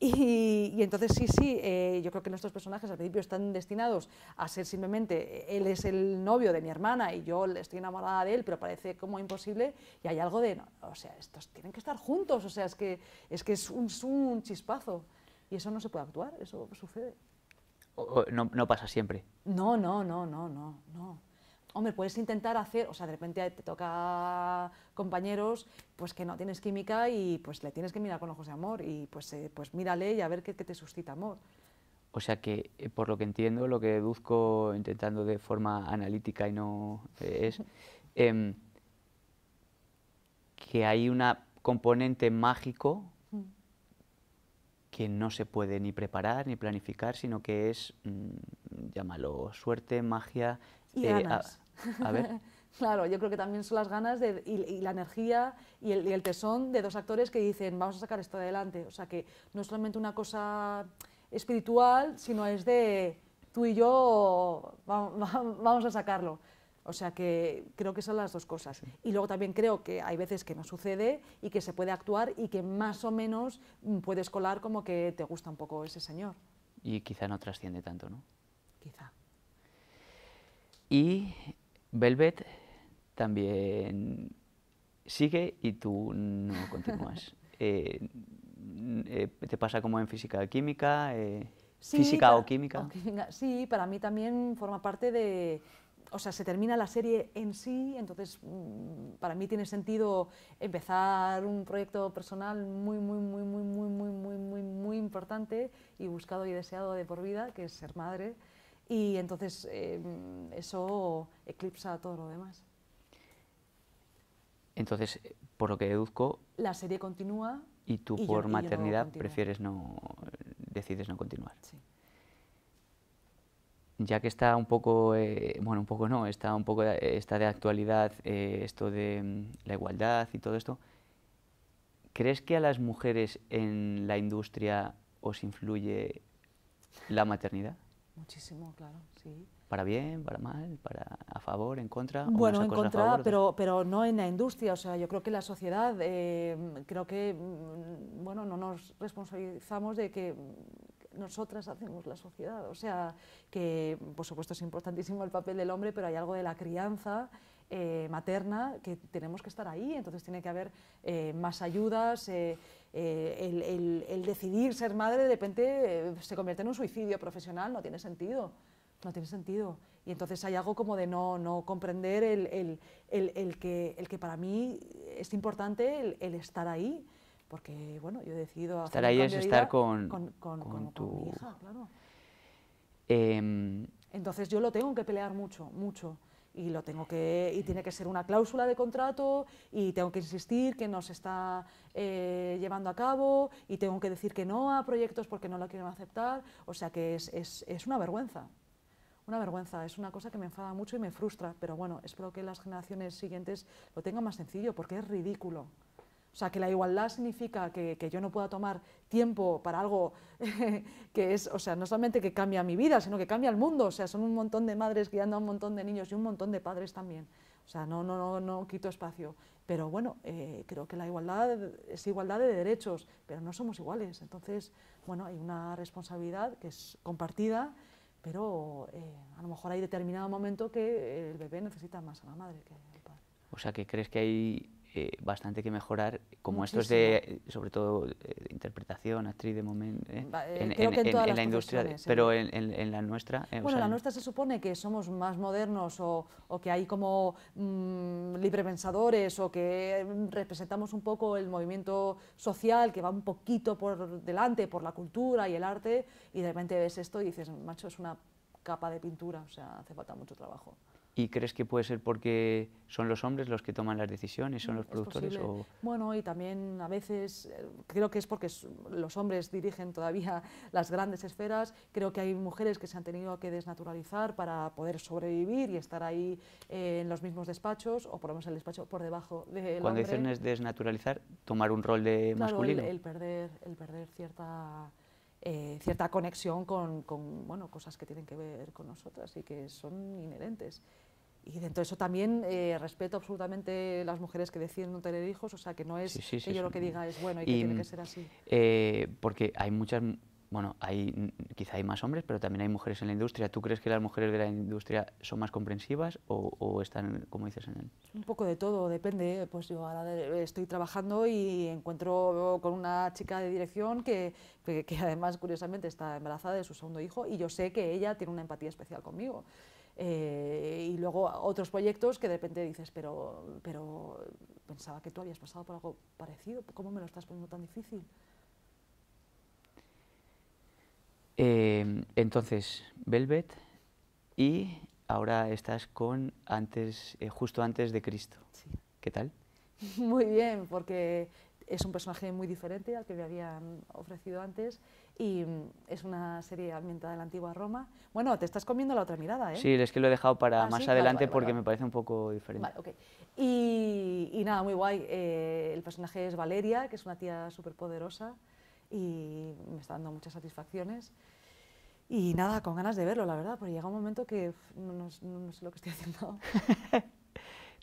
Y, entonces sí, sí, eh, yo creo que nuestros personajes al principio están destinados a ser simplemente, él es el novio de mi hermana y yo estoy enamorada de él, pero parece como imposible y hay algo de, o sea, estos tienen que estar juntos, o sea, es que es, que es un, un chispazo y eso no se puede actuar, eso sucede. no, no pasa siempre. No, no, no, no, no, no hombre, puedes intentar hacer, o sea, de repente te toca compañeros pues que no tienes química y pues le tienes que mirar con ojos de amor y pues, eh, pues mírale y a ver qué, te suscita amor. O sea que, eh, por lo que entiendo, lo que deduzco intentando de forma analítica y no eh, es em, que hay una componente mágico mm. que no se puede ni preparar ni planificar, sino que es, mm, llámalo, suerte, magia. Y ganas. A ver. claro, yo creo que también son las ganas de, y, la energía y el, tesón de dos actores que dicen, vamos a sacar esto adelante. O sea que no es solamente una cosa espiritual, sino es de tú y yo vamos a sacarlo. O sea que creo que son las dos cosas. Y luego también creo que hay veces que no sucede y que se puede actuar y que más o menos mm, puedes colar como que te gusta un poco ese señor. Y quizá no trasciende tanto, ¿no? Quizá. Y Velvet también sigue y tú no continúas. Eh, eh, ¿Te pasa como en física química? Eh, ¿Física o química? Sí, para mí también forma parte de... O sea, se termina la serie en sí, entonces mm, para mí tiene sentido empezar un proyecto personal muy, muy, muy, muy, muy, muy, muy, muy, muy importante y buscado y deseado de por vida, que es ser madre y entonces em, eso eclipsa todo lo demás. Entonces, eh, por lo que deduzco... La serie continúa. Y tú por maternidad prefieres no... decides no continuar. Sí. Ya que está un poco, eh, bueno, un poco no, está un poco de actualidad eh, esto de mm, la igualdad y todo esto, ¿crees que a las mujeres en la industria os influye la maternidad? Muchísimo, claro, sí. Para bien, para mal, para a favor, en contra. Bueno, en contra, pero, pero no en la industria. O sea, yo creo que la sociedad, eh, creo que, mm, bueno, no nos responsabilizamos de que nosotras hacemos la sociedad. O sea, que por supuesto es importantísimo el papel del hombre, pero hay algo de la crianza eh, materna que tenemos que estar ahí, entonces tiene que haber eh, más ayudas, eh, el, decidir ser madre de repente se convierte en un suicidio profesional, no tiene sentido, no tiene sentido. Y entonces hay algo como de no, no comprender el, que, el que para mí es importante el, estar ahí, porque bueno, yo decido Estar ahí es estar con, tu hija, em, entonces yo lo tengo que pelear mucho, mucho y lo tengo que y tiene que ser una cláusula de contrato y tengo que insistir que no se está eh, llevando a cabo y tengo que decir que no a proyectos porque no lo quieren aceptar. O sea que es, es una vergüenza una vergüenza, es una cosa que me enfada mucho y me frustra, pero bueno, espero que las generaciones siguientes lo tengan más sencillo porque es ridículo. O sea, que la igualdad significa que, que yo no pueda tomar tiempo para algo que es, o sea, no solamente que cambia mi vida, sino que cambia el mundo. O sea, son un montón de madres guiando a un montón de niños y un montón de padres también. O sea, no, no, no, no quito espacio. Pero bueno, eh, creo que la igualdad es igualdad de derechos, pero no somos iguales. Entonces, bueno, hay una responsabilidad que es compartida, pero eh, a lo mejor hay determinado momento que el bebé necesita más a la madre que al padre. O sea, que crees que hay eh, bastante que mejorar, como esto es de, eh, sobre todo, eh, interpretación, actriz de momento, en, la industria, pero en, la nuestra. bueno, en la nuestra se supone que somos más modernos o, que hay como mm, librepensadores o que representamos un poco el movimiento social que va un poquito por delante, por la cultura y el arte, y de repente ves esto y dices, macho, es una capa de pintura, o sea, hace falta mucho trabajo. ¿Y crees que puede ser porque son los hombres los que toman las decisiones, son mm, los productores? Bueno, y también a veces eh, creo que es porque los hombres dirigen todavía las grandes esferas. Creo que hay mujeres que se han tenido que desnaturalizar para poder sobrevivir y estar ahí eh, en los mismos despachos, o por lo menos el despacho por debajo de Cuando hombre. Cuando desnaturalizar, tomar un rol de masculino. El, perder, cierta... Eh, cierta conexión con, bueno, cosas que tienen que ver con nosotras y que son inherentes. Y dentro de eso también eh, respeto absolutamente las mujeres que deciden no tener hijos, o sea, que no es que yo lo que diga es bueno y, que tiene que ser así. Eh, porque hay muchas, bueno, hay, quizá hay más hombres, pero también hay mujeres en la industria. ¿Tú crees que las mujeres de la industria son más comprensivas o, están, como dices, en El... Un poco de todo, depende. Eh. Pues yo ahora estoy trabajando y encuentro con una chica de dirección que, que además, curiosamente, está embarazada de su segundo hijo y yo sé que ella tiene una empatía especial conmigo. Eh, y luego otros proyectos que de repente dices, pero, pero pensaba que tú habías pasado por algo parecido, ¿cómo me lo estás poniendo tan difícil? Em, entonces, Velvet y ahora estás con antes, eh, justo antes de Cristo. ¿Qué tal? Muy bien, porque es un personaje muy diferente al que me habían ofrecido antes y mm, es una serie ambientada en la antigua Roma. Bueno, te estás comiendo la otra mirada, ¿eh? Sí, es que lo he dejado para ah, más adelante porque me parece un poco diferente. Okay. Y, y, nada, muy guay. Eh, el personaje es Valeria, que es una tía súper poderosa y me está dando muchas satisfacciones. Y nada, con ganas de verlo, la verdad, porque llega un momento que no, no sé lo que estoy haciendo.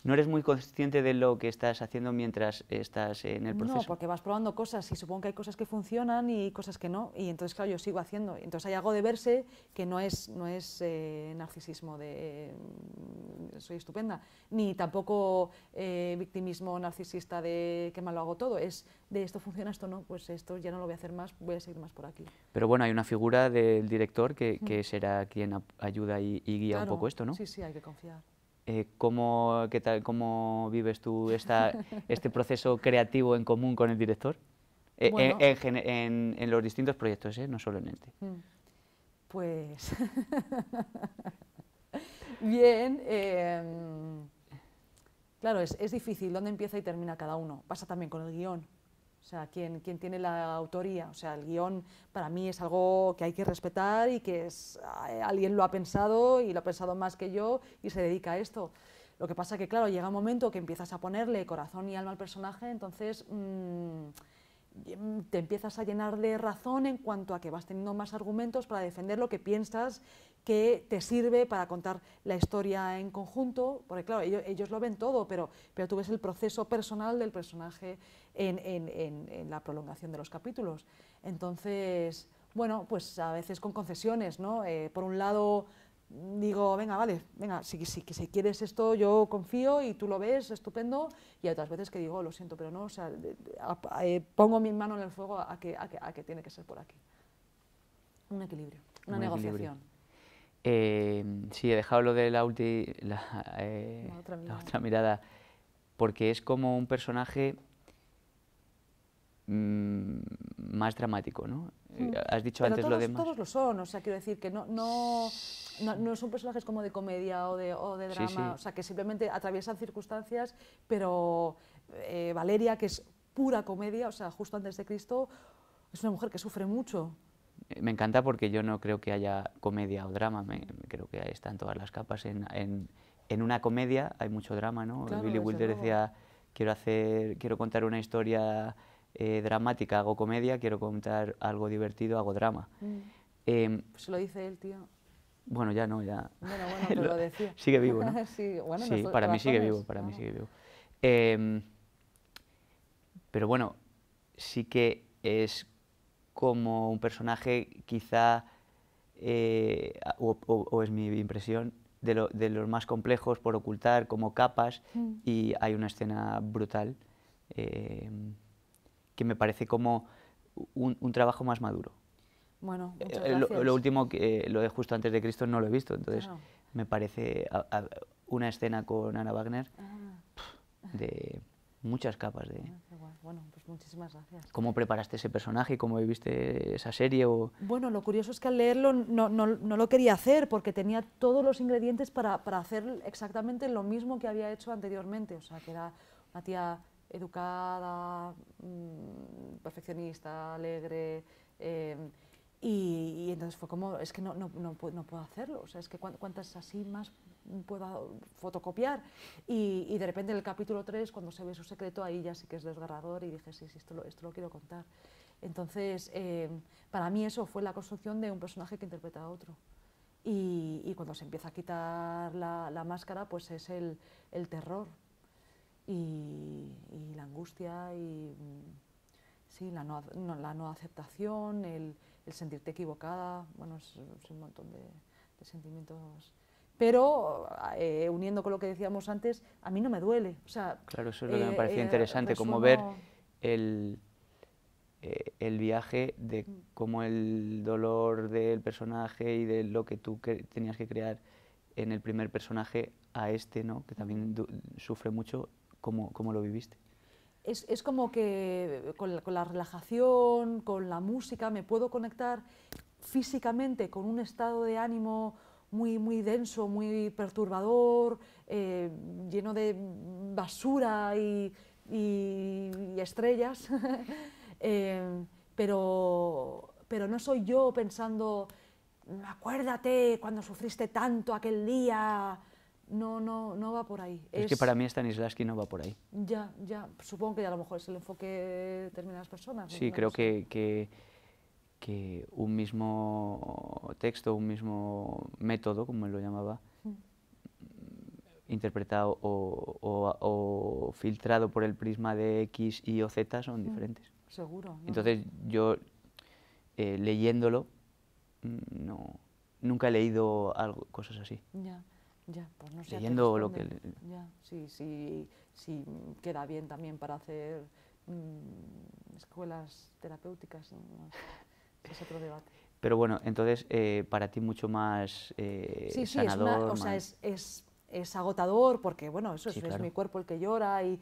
no eres muy consciente de lo que estás haciendo mientras estás en el proceso. No, porque vas probando cosas y supongo que hay cosas que funcionan y cosas que no, y entonces, claro, yo sigo haciendo. Entonces hay algo de verse que no es, no es eh, narcisismo de mm, soy estupenda, ni tampoco eh, victimismo narcisista de que mal lo hago todo, es de esto funciona, esto no, pues esto ya no lo voy a hacer más, voy a seguir más por aquí. Pero bueno, hay una figura del director que, mm. será quien ayuda y, guía un poco esto, ¿no? Sí, sí, hay que confiar. Eh, ¿cómo, vives tú esta, este proceso creativo en común con el director? Eh, eh, en, los distintos proyectos, no solo en este. Mm. Pues... Bien, em, claro, es, es difícil dónde empieza y termina cada uno. Pasa también con el guión o sea, ¿quién, tiene la autoría. O sea, el guión para mí es algo que hay que respetar y que es, eh, alguien lo ha pensado y lo ha pensado más que yo y se dedica a esto. Lo que pasa es que, claro, llega un momento que empiezas a ponerle corazón y alma al personaje, entonces mm, te empiezas a llenar de razón en cuanto a que vas teniendo más argumentos para defender lo que piensas que te sirve para contar la historia en conjunto, porque claro, ellos, lo ven todo, pero, pero tú ves el proceso personal del personaje en, en, la prolongación de los capítulos. Entonces, bueno, pues a veces con concesiones, ¿no? Eh, por un lado digo, venga, vale, venga, si, si, si, quieres esto yo confío y tú lo ves, estupendo, y otras veces que digo, lo siento, pero no, o sea, eh, pongo mi mano en el fuego a que, a que, que tiene que ser por aquí. Un equilibrio, una negociación. Eh, sí, he dejado lo de la, eh, otra mirada, porque es como un personaje mm, más dramático, ¿no? Eh, mm. Has dicho antes todos, lo demás. Todos lo son, sea, quiero decir que no, no, no, son personajes como de comedia o de, drama, o sea, que simplemente atraviesan circunstancias, pero eh, Valeria, que es pura comedia, o sea, justo antes de Cristo, es una mujer que sufre mucho, me encanta porque yo no creo que haya comedia o drama, me, creo que están todas las capas. En, en, una comedia hay mucho drama, ¿no? Billy Wilder decía, quiero, hacer, quiero contar una historia eh, dramática, hago comedia, quiero contar algo divertido, hago drama. Mm. Em, se lo dice el tío. Bueno, ya no, ya. Bueno, bueno, lo, decía. Sigue vivo, sí, para mí sigue vivo, para mí ah. sigue vivo. pero em, bueno, sí que es como un personaje quizá, eh, o, es mi impresión, de, los más complejos por ocultar, como capas, mm. y hay una escena brutal em, que me parece como un, trabajo más maduro. Bueno, eh, eh, lo, último, que lo de justo antes de Cristo, no lo he visto, entonces me parece una escena con Ana Wagner ah. de muchas capas de... Ah, bueno, pues muchísimas gracias. ¿Cómo preparaste ese personaje? ¿Cómo viviste esa serie? O... Bueno, lo curioso es que al leerlo no, lo quería hacer porque tenía todos los ingredientes para, hacer exactamente lo mismo que había hecho anteriormente. O sea, que era una tía educada, mm, perfeccionista, alegre. Em, y, entonces fue como, es que no, no puedo, puedo, hacerlo. O sea, es que cuántas así más pueda fotocopiar. Y, de repente en el capítulo 3, cuando se ve su secreto, ahí ya sí que es desgarrador y dije, sí, sí, esto lo, esto lo quiero contar. Entonces, eh, para mí eso fue la construcción de un personaje que interpreta a otro. Y, cuando se empieza a quitar la, máscara, pues es el, terror y, la angustia y mm, sí, la, no, aceptación, el, sentirte equivocada, bueno, es, un montón de, de sentimientos pero eh, uniendo con lo que decíamos antes, a mí no me duele. O sea, claro, eso es lo que me eh, parecía eh, interesante, como ver el, el viaje de mm. cómo el dolor del personaje y de lo que tú tenías que crear en el primer personaje a este, ¿no? que también mm. sufre mucho, ¿cómo, cómo lo viviste? Es, es como que con la, relajación, con la música, me puedo conectar físicamente con un estado de ánimo muy, muy denso, muy perturbador, eh, lleno de basura y, estrellas, eh, pero, pero no soy yo pensando, acuérdate cuando sufriste tanto aquel día, no, no, no va por ahí. Es, que para mí Stanislavski no va por ahí. Ya, ya, supongo que a lo mejor es el enfoque de determinadas personas. Sí, creo que, que que un mismo texto, un mismo método, como él lo llamaba, mm. interpretado o, filtrado por el prisma de X, Y o Z son mm. diferentes. Seguro. Entonces yo eh, leyéndolo mm, no, nunca he leído algo, cosas así. Ya, ya, pues no sé. Leyendo lo que... Ya, sí, sí, sí, queda bien también para hacer... escuelas terapéuticas es otro debate. Pero bueno, entonces eh, para ti mucho más eh, sí, sí, Es agotador porque, bueno, eso es, mi cuerpo el que llora y,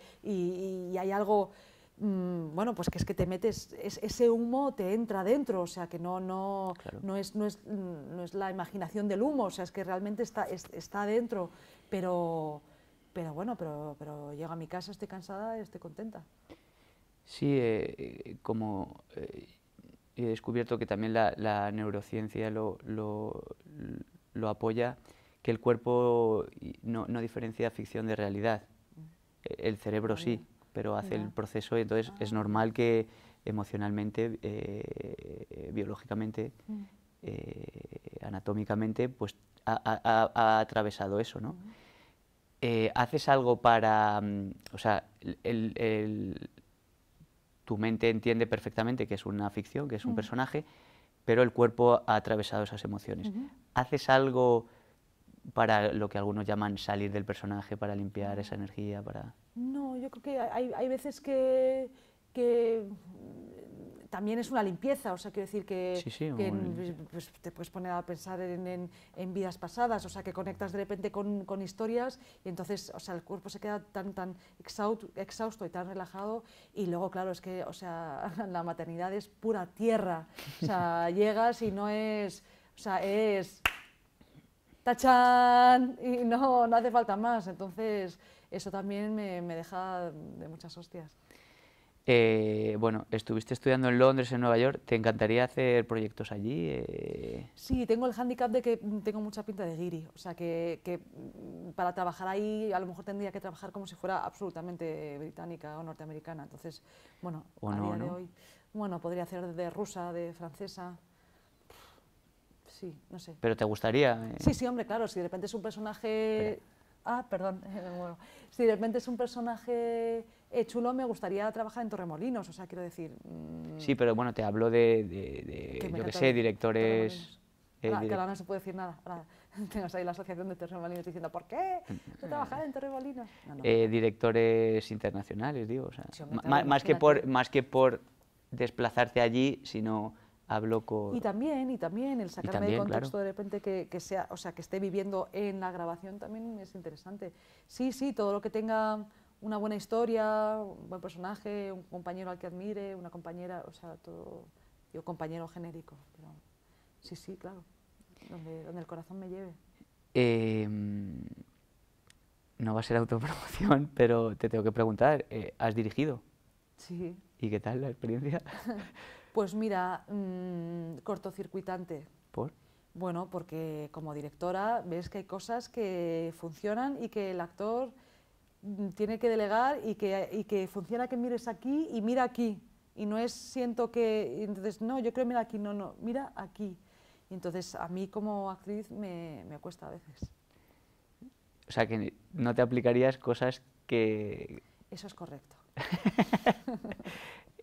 hay algo, mm, bueno, pues que es que te metes, ese humo te entra dentro, o sea, que no, no, no, es, no, mm, no es la imaginación del humo, o sea, es que realmente está, está dentro, pero, pero bueno, pero, pero llego a mi casa, estoy cansada, y estoy contenta. Sí, eh, como he descubierto que también la, neurociencia lo, apoya, que el cuerpo no, diferencia ficción de realidad. E-, el cerebro sí, pero hace el proceso y entonces es ah. normal que emocionalmente, eh, biológicamente, mm. eh, anatómicamente, pues ha, atravesado eso, ¿no? Mm. Eh, haces algo para, mm, el, tu mente entiende perfectamente que es una ficción, que es un personaje, pero el cuerpo ha atravesado esas emociones. ¿Haces algo para lo que algunos llaman salir del personaje, para limpiar esa energía? Para... No, yo creo que hay, hay veces que, que también es una limpieza, o sea, quiero decir que, pues, pues, te puedes poner a pensar en, en, vidas pasadas, o sea, que conectas de repente con, con, historias y entonces, o sea, el cuerpo se queda tan, tan exhausto, exhausto y tan relajado y luego, claro, es que, o sea, la maternidad es pura tierra, o sea, llegas y no es, o sea, es tachan y no, no hace falta más, entonces eso también me, me deja de muchas hostias. Eh, bueno, estuviste estudiando en Londres, en Nueva York. ¿Te encantaría hacer proyectos allí? Eh, sí, tengo el hándicap de que mm, tengo mucha pinta de guiri. O sea, que, mm, para trabajar ahí a lo mejor tendría que trabajar como si fuera absolutamente británica o norteamericana. Entonces, bueno, bueno, podría hacer de rusa, de francesa. Sí, no sé. Pero te gustaría. Eh? Sí, sí, hombre, claro. Si de repente es un personaje. Ah, perdón, Si de repente es un personaje eh, chulo, me gustaría trabajar en Torremolinos, o sea, quiero decir... Mm, sí, pero bueno, te hablo de, de, yo qué sé, directores... Eh, que ahora no se puede decir nada. Ahora tengas ahí la asociación de Torremolinos diciendo, ¿por qué no trabajar en Torremolinos? Eh, directores internacionales, digo, o sea, más, que por, más que por desplazarte allí, sino hablo con... Y también, y también el sacarme de contexto de repente que, que, sea, o sea, que esté viviendo en la grabación también es interesante. Sí, sí, todo lo que tenga una buena historia, un buen personaje, un compañero al que admire, una compañera, o sea, todo, yo compañero genérico, sí, sí, claro, donde, donde el corazón me lleve. Em, no va a ser autopromoción, pero te tengo que preguntar, eh, ¿has dirigido? Sí. ¿Y qué tal la experiencia? Pues mira, mm, cortocircuitante. ¿Por? Bueno, porque como directora ves que hay cosas que funcionan y que el actor mm, tiene que delegar y que, que funciona que mires aquí y mira aquí. Y no es siento que, entonces, no, yo creo mira aquí, no, no, mira aquí. Y entonces a mí como actriz me, me cuesta a veces. O sea, que no te aplicarías cosas que... Eso es correcto.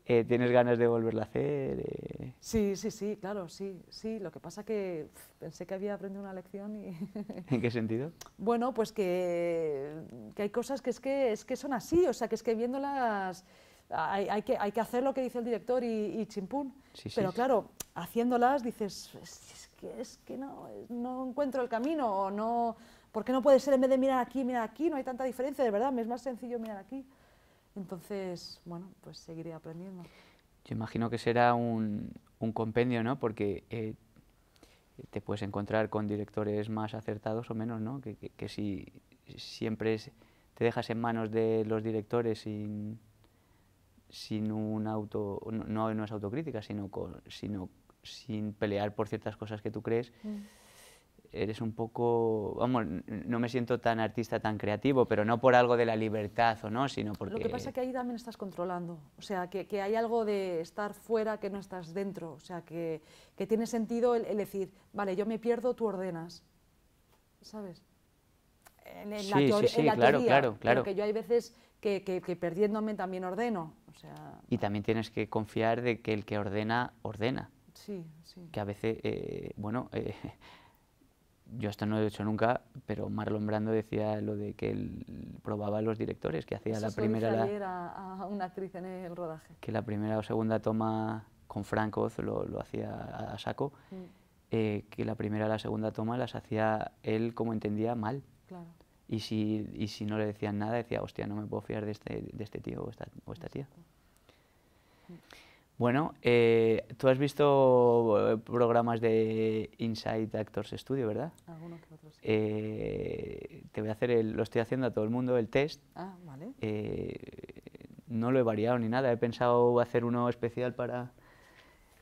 Eh, tienes ganas de volverla a hacer. Eh. Sí, sí, sí, claro, sí, sí. Lo que pasa que pensé que había aprendido una lección y... ¿En qué sentido? Bueno, pues que, que hay cosas que es, que es que son así, o sea, que es que viéndolas... Hay, hay, que, hay que hacer lo que dice el director y, y chimpún. Pero claro, haciéndolas dices, es, que, es que no, no encuentro el camino, o no, ¿por qué no puede ser en vez de mirar aquí, mirar aquí? No hay tanta diferencia, de verdad, me es más sencillo mirar aquí. Entonces, bueno, pues seguiré aprendiendo. Yo imagino que será un, un compendio, ¿no? Porque eh, te puedes encontrar con directores más acertados o menos, ¿no? Que, si siempre te dejas en manos de los directores sin, sin un auto, no, no es autocrítica, sino, con, sino sin pelear por ciertas cosas que tú crees, mm eres un poco, vamos, no me siento tan artista, tan creativo, pero no por algo de la libertad o no, sino porque... Lo que pasa es que ahí también estás controlando, o sea, que, que hay algo de estar fuera que no estás dentro, o sea, que, que tiene sentido el, decir, vale, yo me pierdo, tú ordenas, ¿sabes? En, la sí, sí, claro, claro, claro. Porque yo hay veces que, que, perdiéndome también ordeno. O sea, y también tienes que confiar de que el que ordena, ordena. Sí, sí. Que a veces, eh, bueno, eh, yo esto no lo he hecho nunca, pero Marlon Brando decía lo de que él probaba a los directores, que hacía la primera... una actriz en el rodaje. Que la primera o segunda toma con Franco lo, lo hacía a, saco, mm. eh, que la primera o la segunda toma las hacía él como entendía mal. Y si, y si no le decían nada, decía, hostia, no me puedo fiar de este, de este tío o esta, o esta tía. Bueno, eh, tú has visto eh, programas de Inside Actors Studio, ¿verdad? Algunos que otros. Eh, te voy a hacer, lo estoy haciendo a todo el mundo, el test. Ah, vale. no lo he variado ni nada, he pensado hacer uno especial para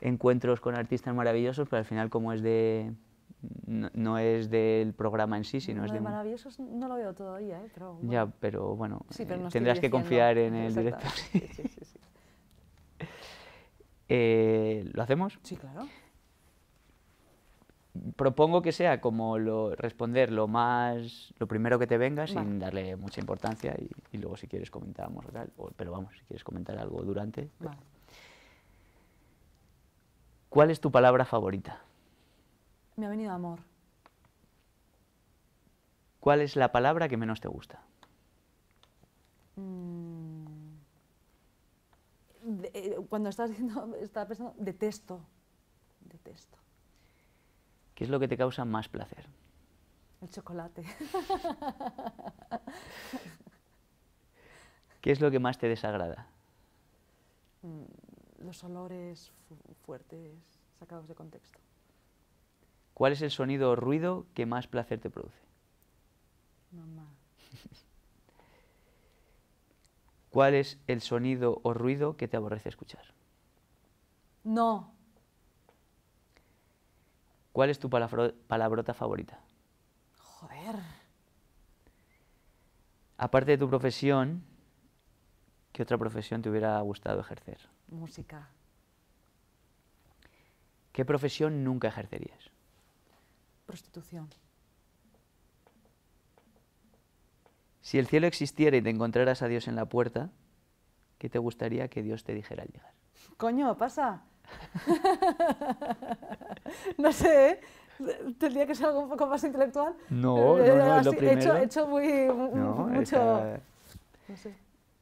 encuentros con artistas maravillosos, pero al final como es de... No, es del programa en sí, mm, sino es de... maravillosos no lo veo todavía, ¿eh? Pero, Ya, pero bueno, tendrás que confiar en el director. Sí, sí, eh, ¿Lo hacemos? Sí, claro. Propongo que sea como responder lo más lo primero que te venga sin darle mucha importancia y, luego si quieres comentamos o pero vamos, si quieres comentar algo durante. ¿Cuál es tu palabra favorita? Me ha venido amor. ¿Cuál es la palabra que menos te gusta? Mm. Eh, cuando estás diciendo, estaba pensando, detesto, detesto. ¿Qué es lo que te causa más placer? El chocolate. ¿Qué es lo que más te desagrada? Mm, los olores fuertes sacados de contexto. ¿Cuál es el sonido o ruido que más placer te produce? Mamá. ¿Cuál es el sonido o ruido que te aborrece escuchar? No. ¿Cuál es tu palabrota favorita? Joder. Aparte de tu profesión, ¿qué otra profesión te hubiera gustado ejercer? Música. ¿Qué profesión nunca ejercerías? Prostitución. Si el cielo existiera y te encontraras a Dios en la puerta, ¿qué te gustaría que Dios te dijera al llegar? Coño, pasa. no sé, tendría que ser algo un poco más intelectual. No, eh, no, no, lo primero. He hecho, muy, mucho... No, sé.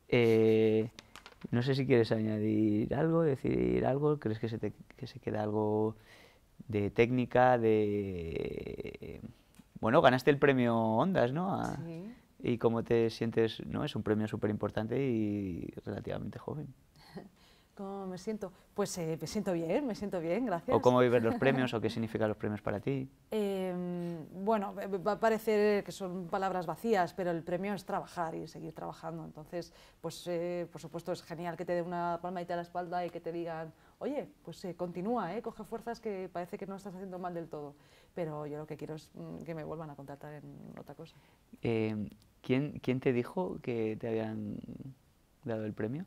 Eh, no sé. si quieres añadir algo, decir algo, crees que se, te, que se queda algo de técnica, de... Bueno, ganaste el premio Ondas, ¿no? Sí y cómo te sientes, ¿no? Es un premio súper importante y relativamente joven. ¿Cómo me siento? Pues eh, me siento bien, me siento bien, gracias. ¿O cómo viven los premios o qué significan los premios para ti? Em, bueno, eh, va a parecer que son palabras vacías, pero el premio es trabajar y seguir trabajando. Entonces, pues eh, por supuesto es genial que te den una palmadita a la espalda y que te digan, oye, pues continúa, coge fuerzas que parece que no estás haciendo mal del todo. Pero yo lo que quiero es mm, que me vuelvan a contratar en otra cosa. Em, ¿Quién, ¿Quién te dijo que te habían dado el premio?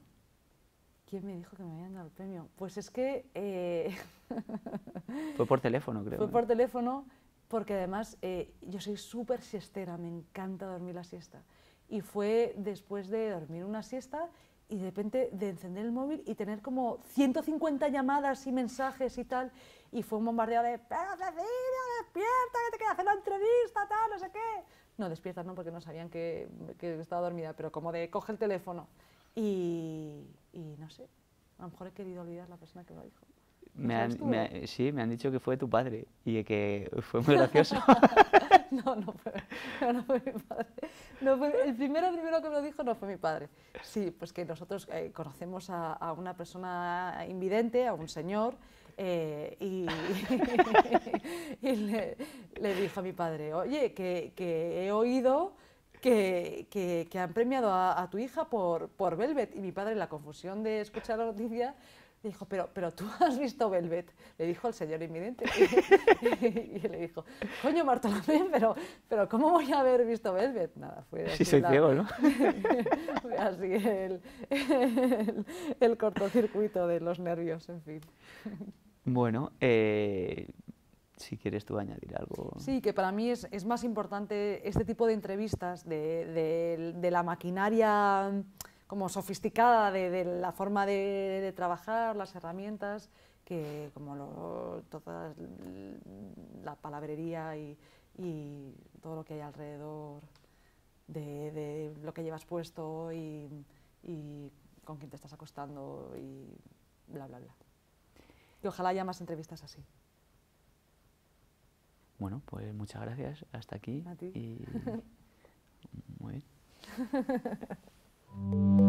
¿Quién me dijo que me habían dado el premio? Pues es que... Eh, fue por teléfono, creo. Fue por teléfono porque además eh, yo soy súper siestera, me encanta dormir la siesta. Y fue después de dormir una siesta y de repente de encender el móvil y tener como 150 llamadas y mensajes y tal. Y fue un bombardeo de, pero Cecilia, despierta, que te queda hacer la entrevista, tal, no sé qué. No, despiertas no, porque no sabían que, que estaba dormida, pero como de coge el teléfono. Y, y, no sé, a lo mejor he querido olvidar la persona que me lo dijo. Eh? sí, me han dicho que fue tu padre y que fue muy gracioso. no, no fue, fue, mi padre. el primero, primero que me lo dijo no fue mi padre. Sí, pues que nosotros eh, conocemos a, a, una persona invidente, a un señor, eh, y, le, dijo a mi padre, oye, que, he oído que, han premiado a, tu hija por, por Velvet. Y mi padre, en la confusión de escuchar la noticia, dijo, pero, pero tú has visto Velvet, le dijo el señor inminente y le dijo, coño Bartolomé, pero, pero ¿cómo voy a haber visto Velvet? Nada, fue así. Sí, soy ciego, ¿no? así el cortocircuito de los nervios, en fin. Bueno, eh, si quieres tú añadir algo. Sí, que para mí es, más importante este tipo de entrevistas de, la maquinaria como sofisticada de, la forma de, trabajar, las herramientas, que como lo, toda la palabrería y, todo lo que hay alrededor de, lo que llevas puesto y con quién te estás acostando y bla, bla, bla. Y ojalá haya más entrevistas así. Bueno, pues muchas gracias. Hasta aquí. A Muy bien.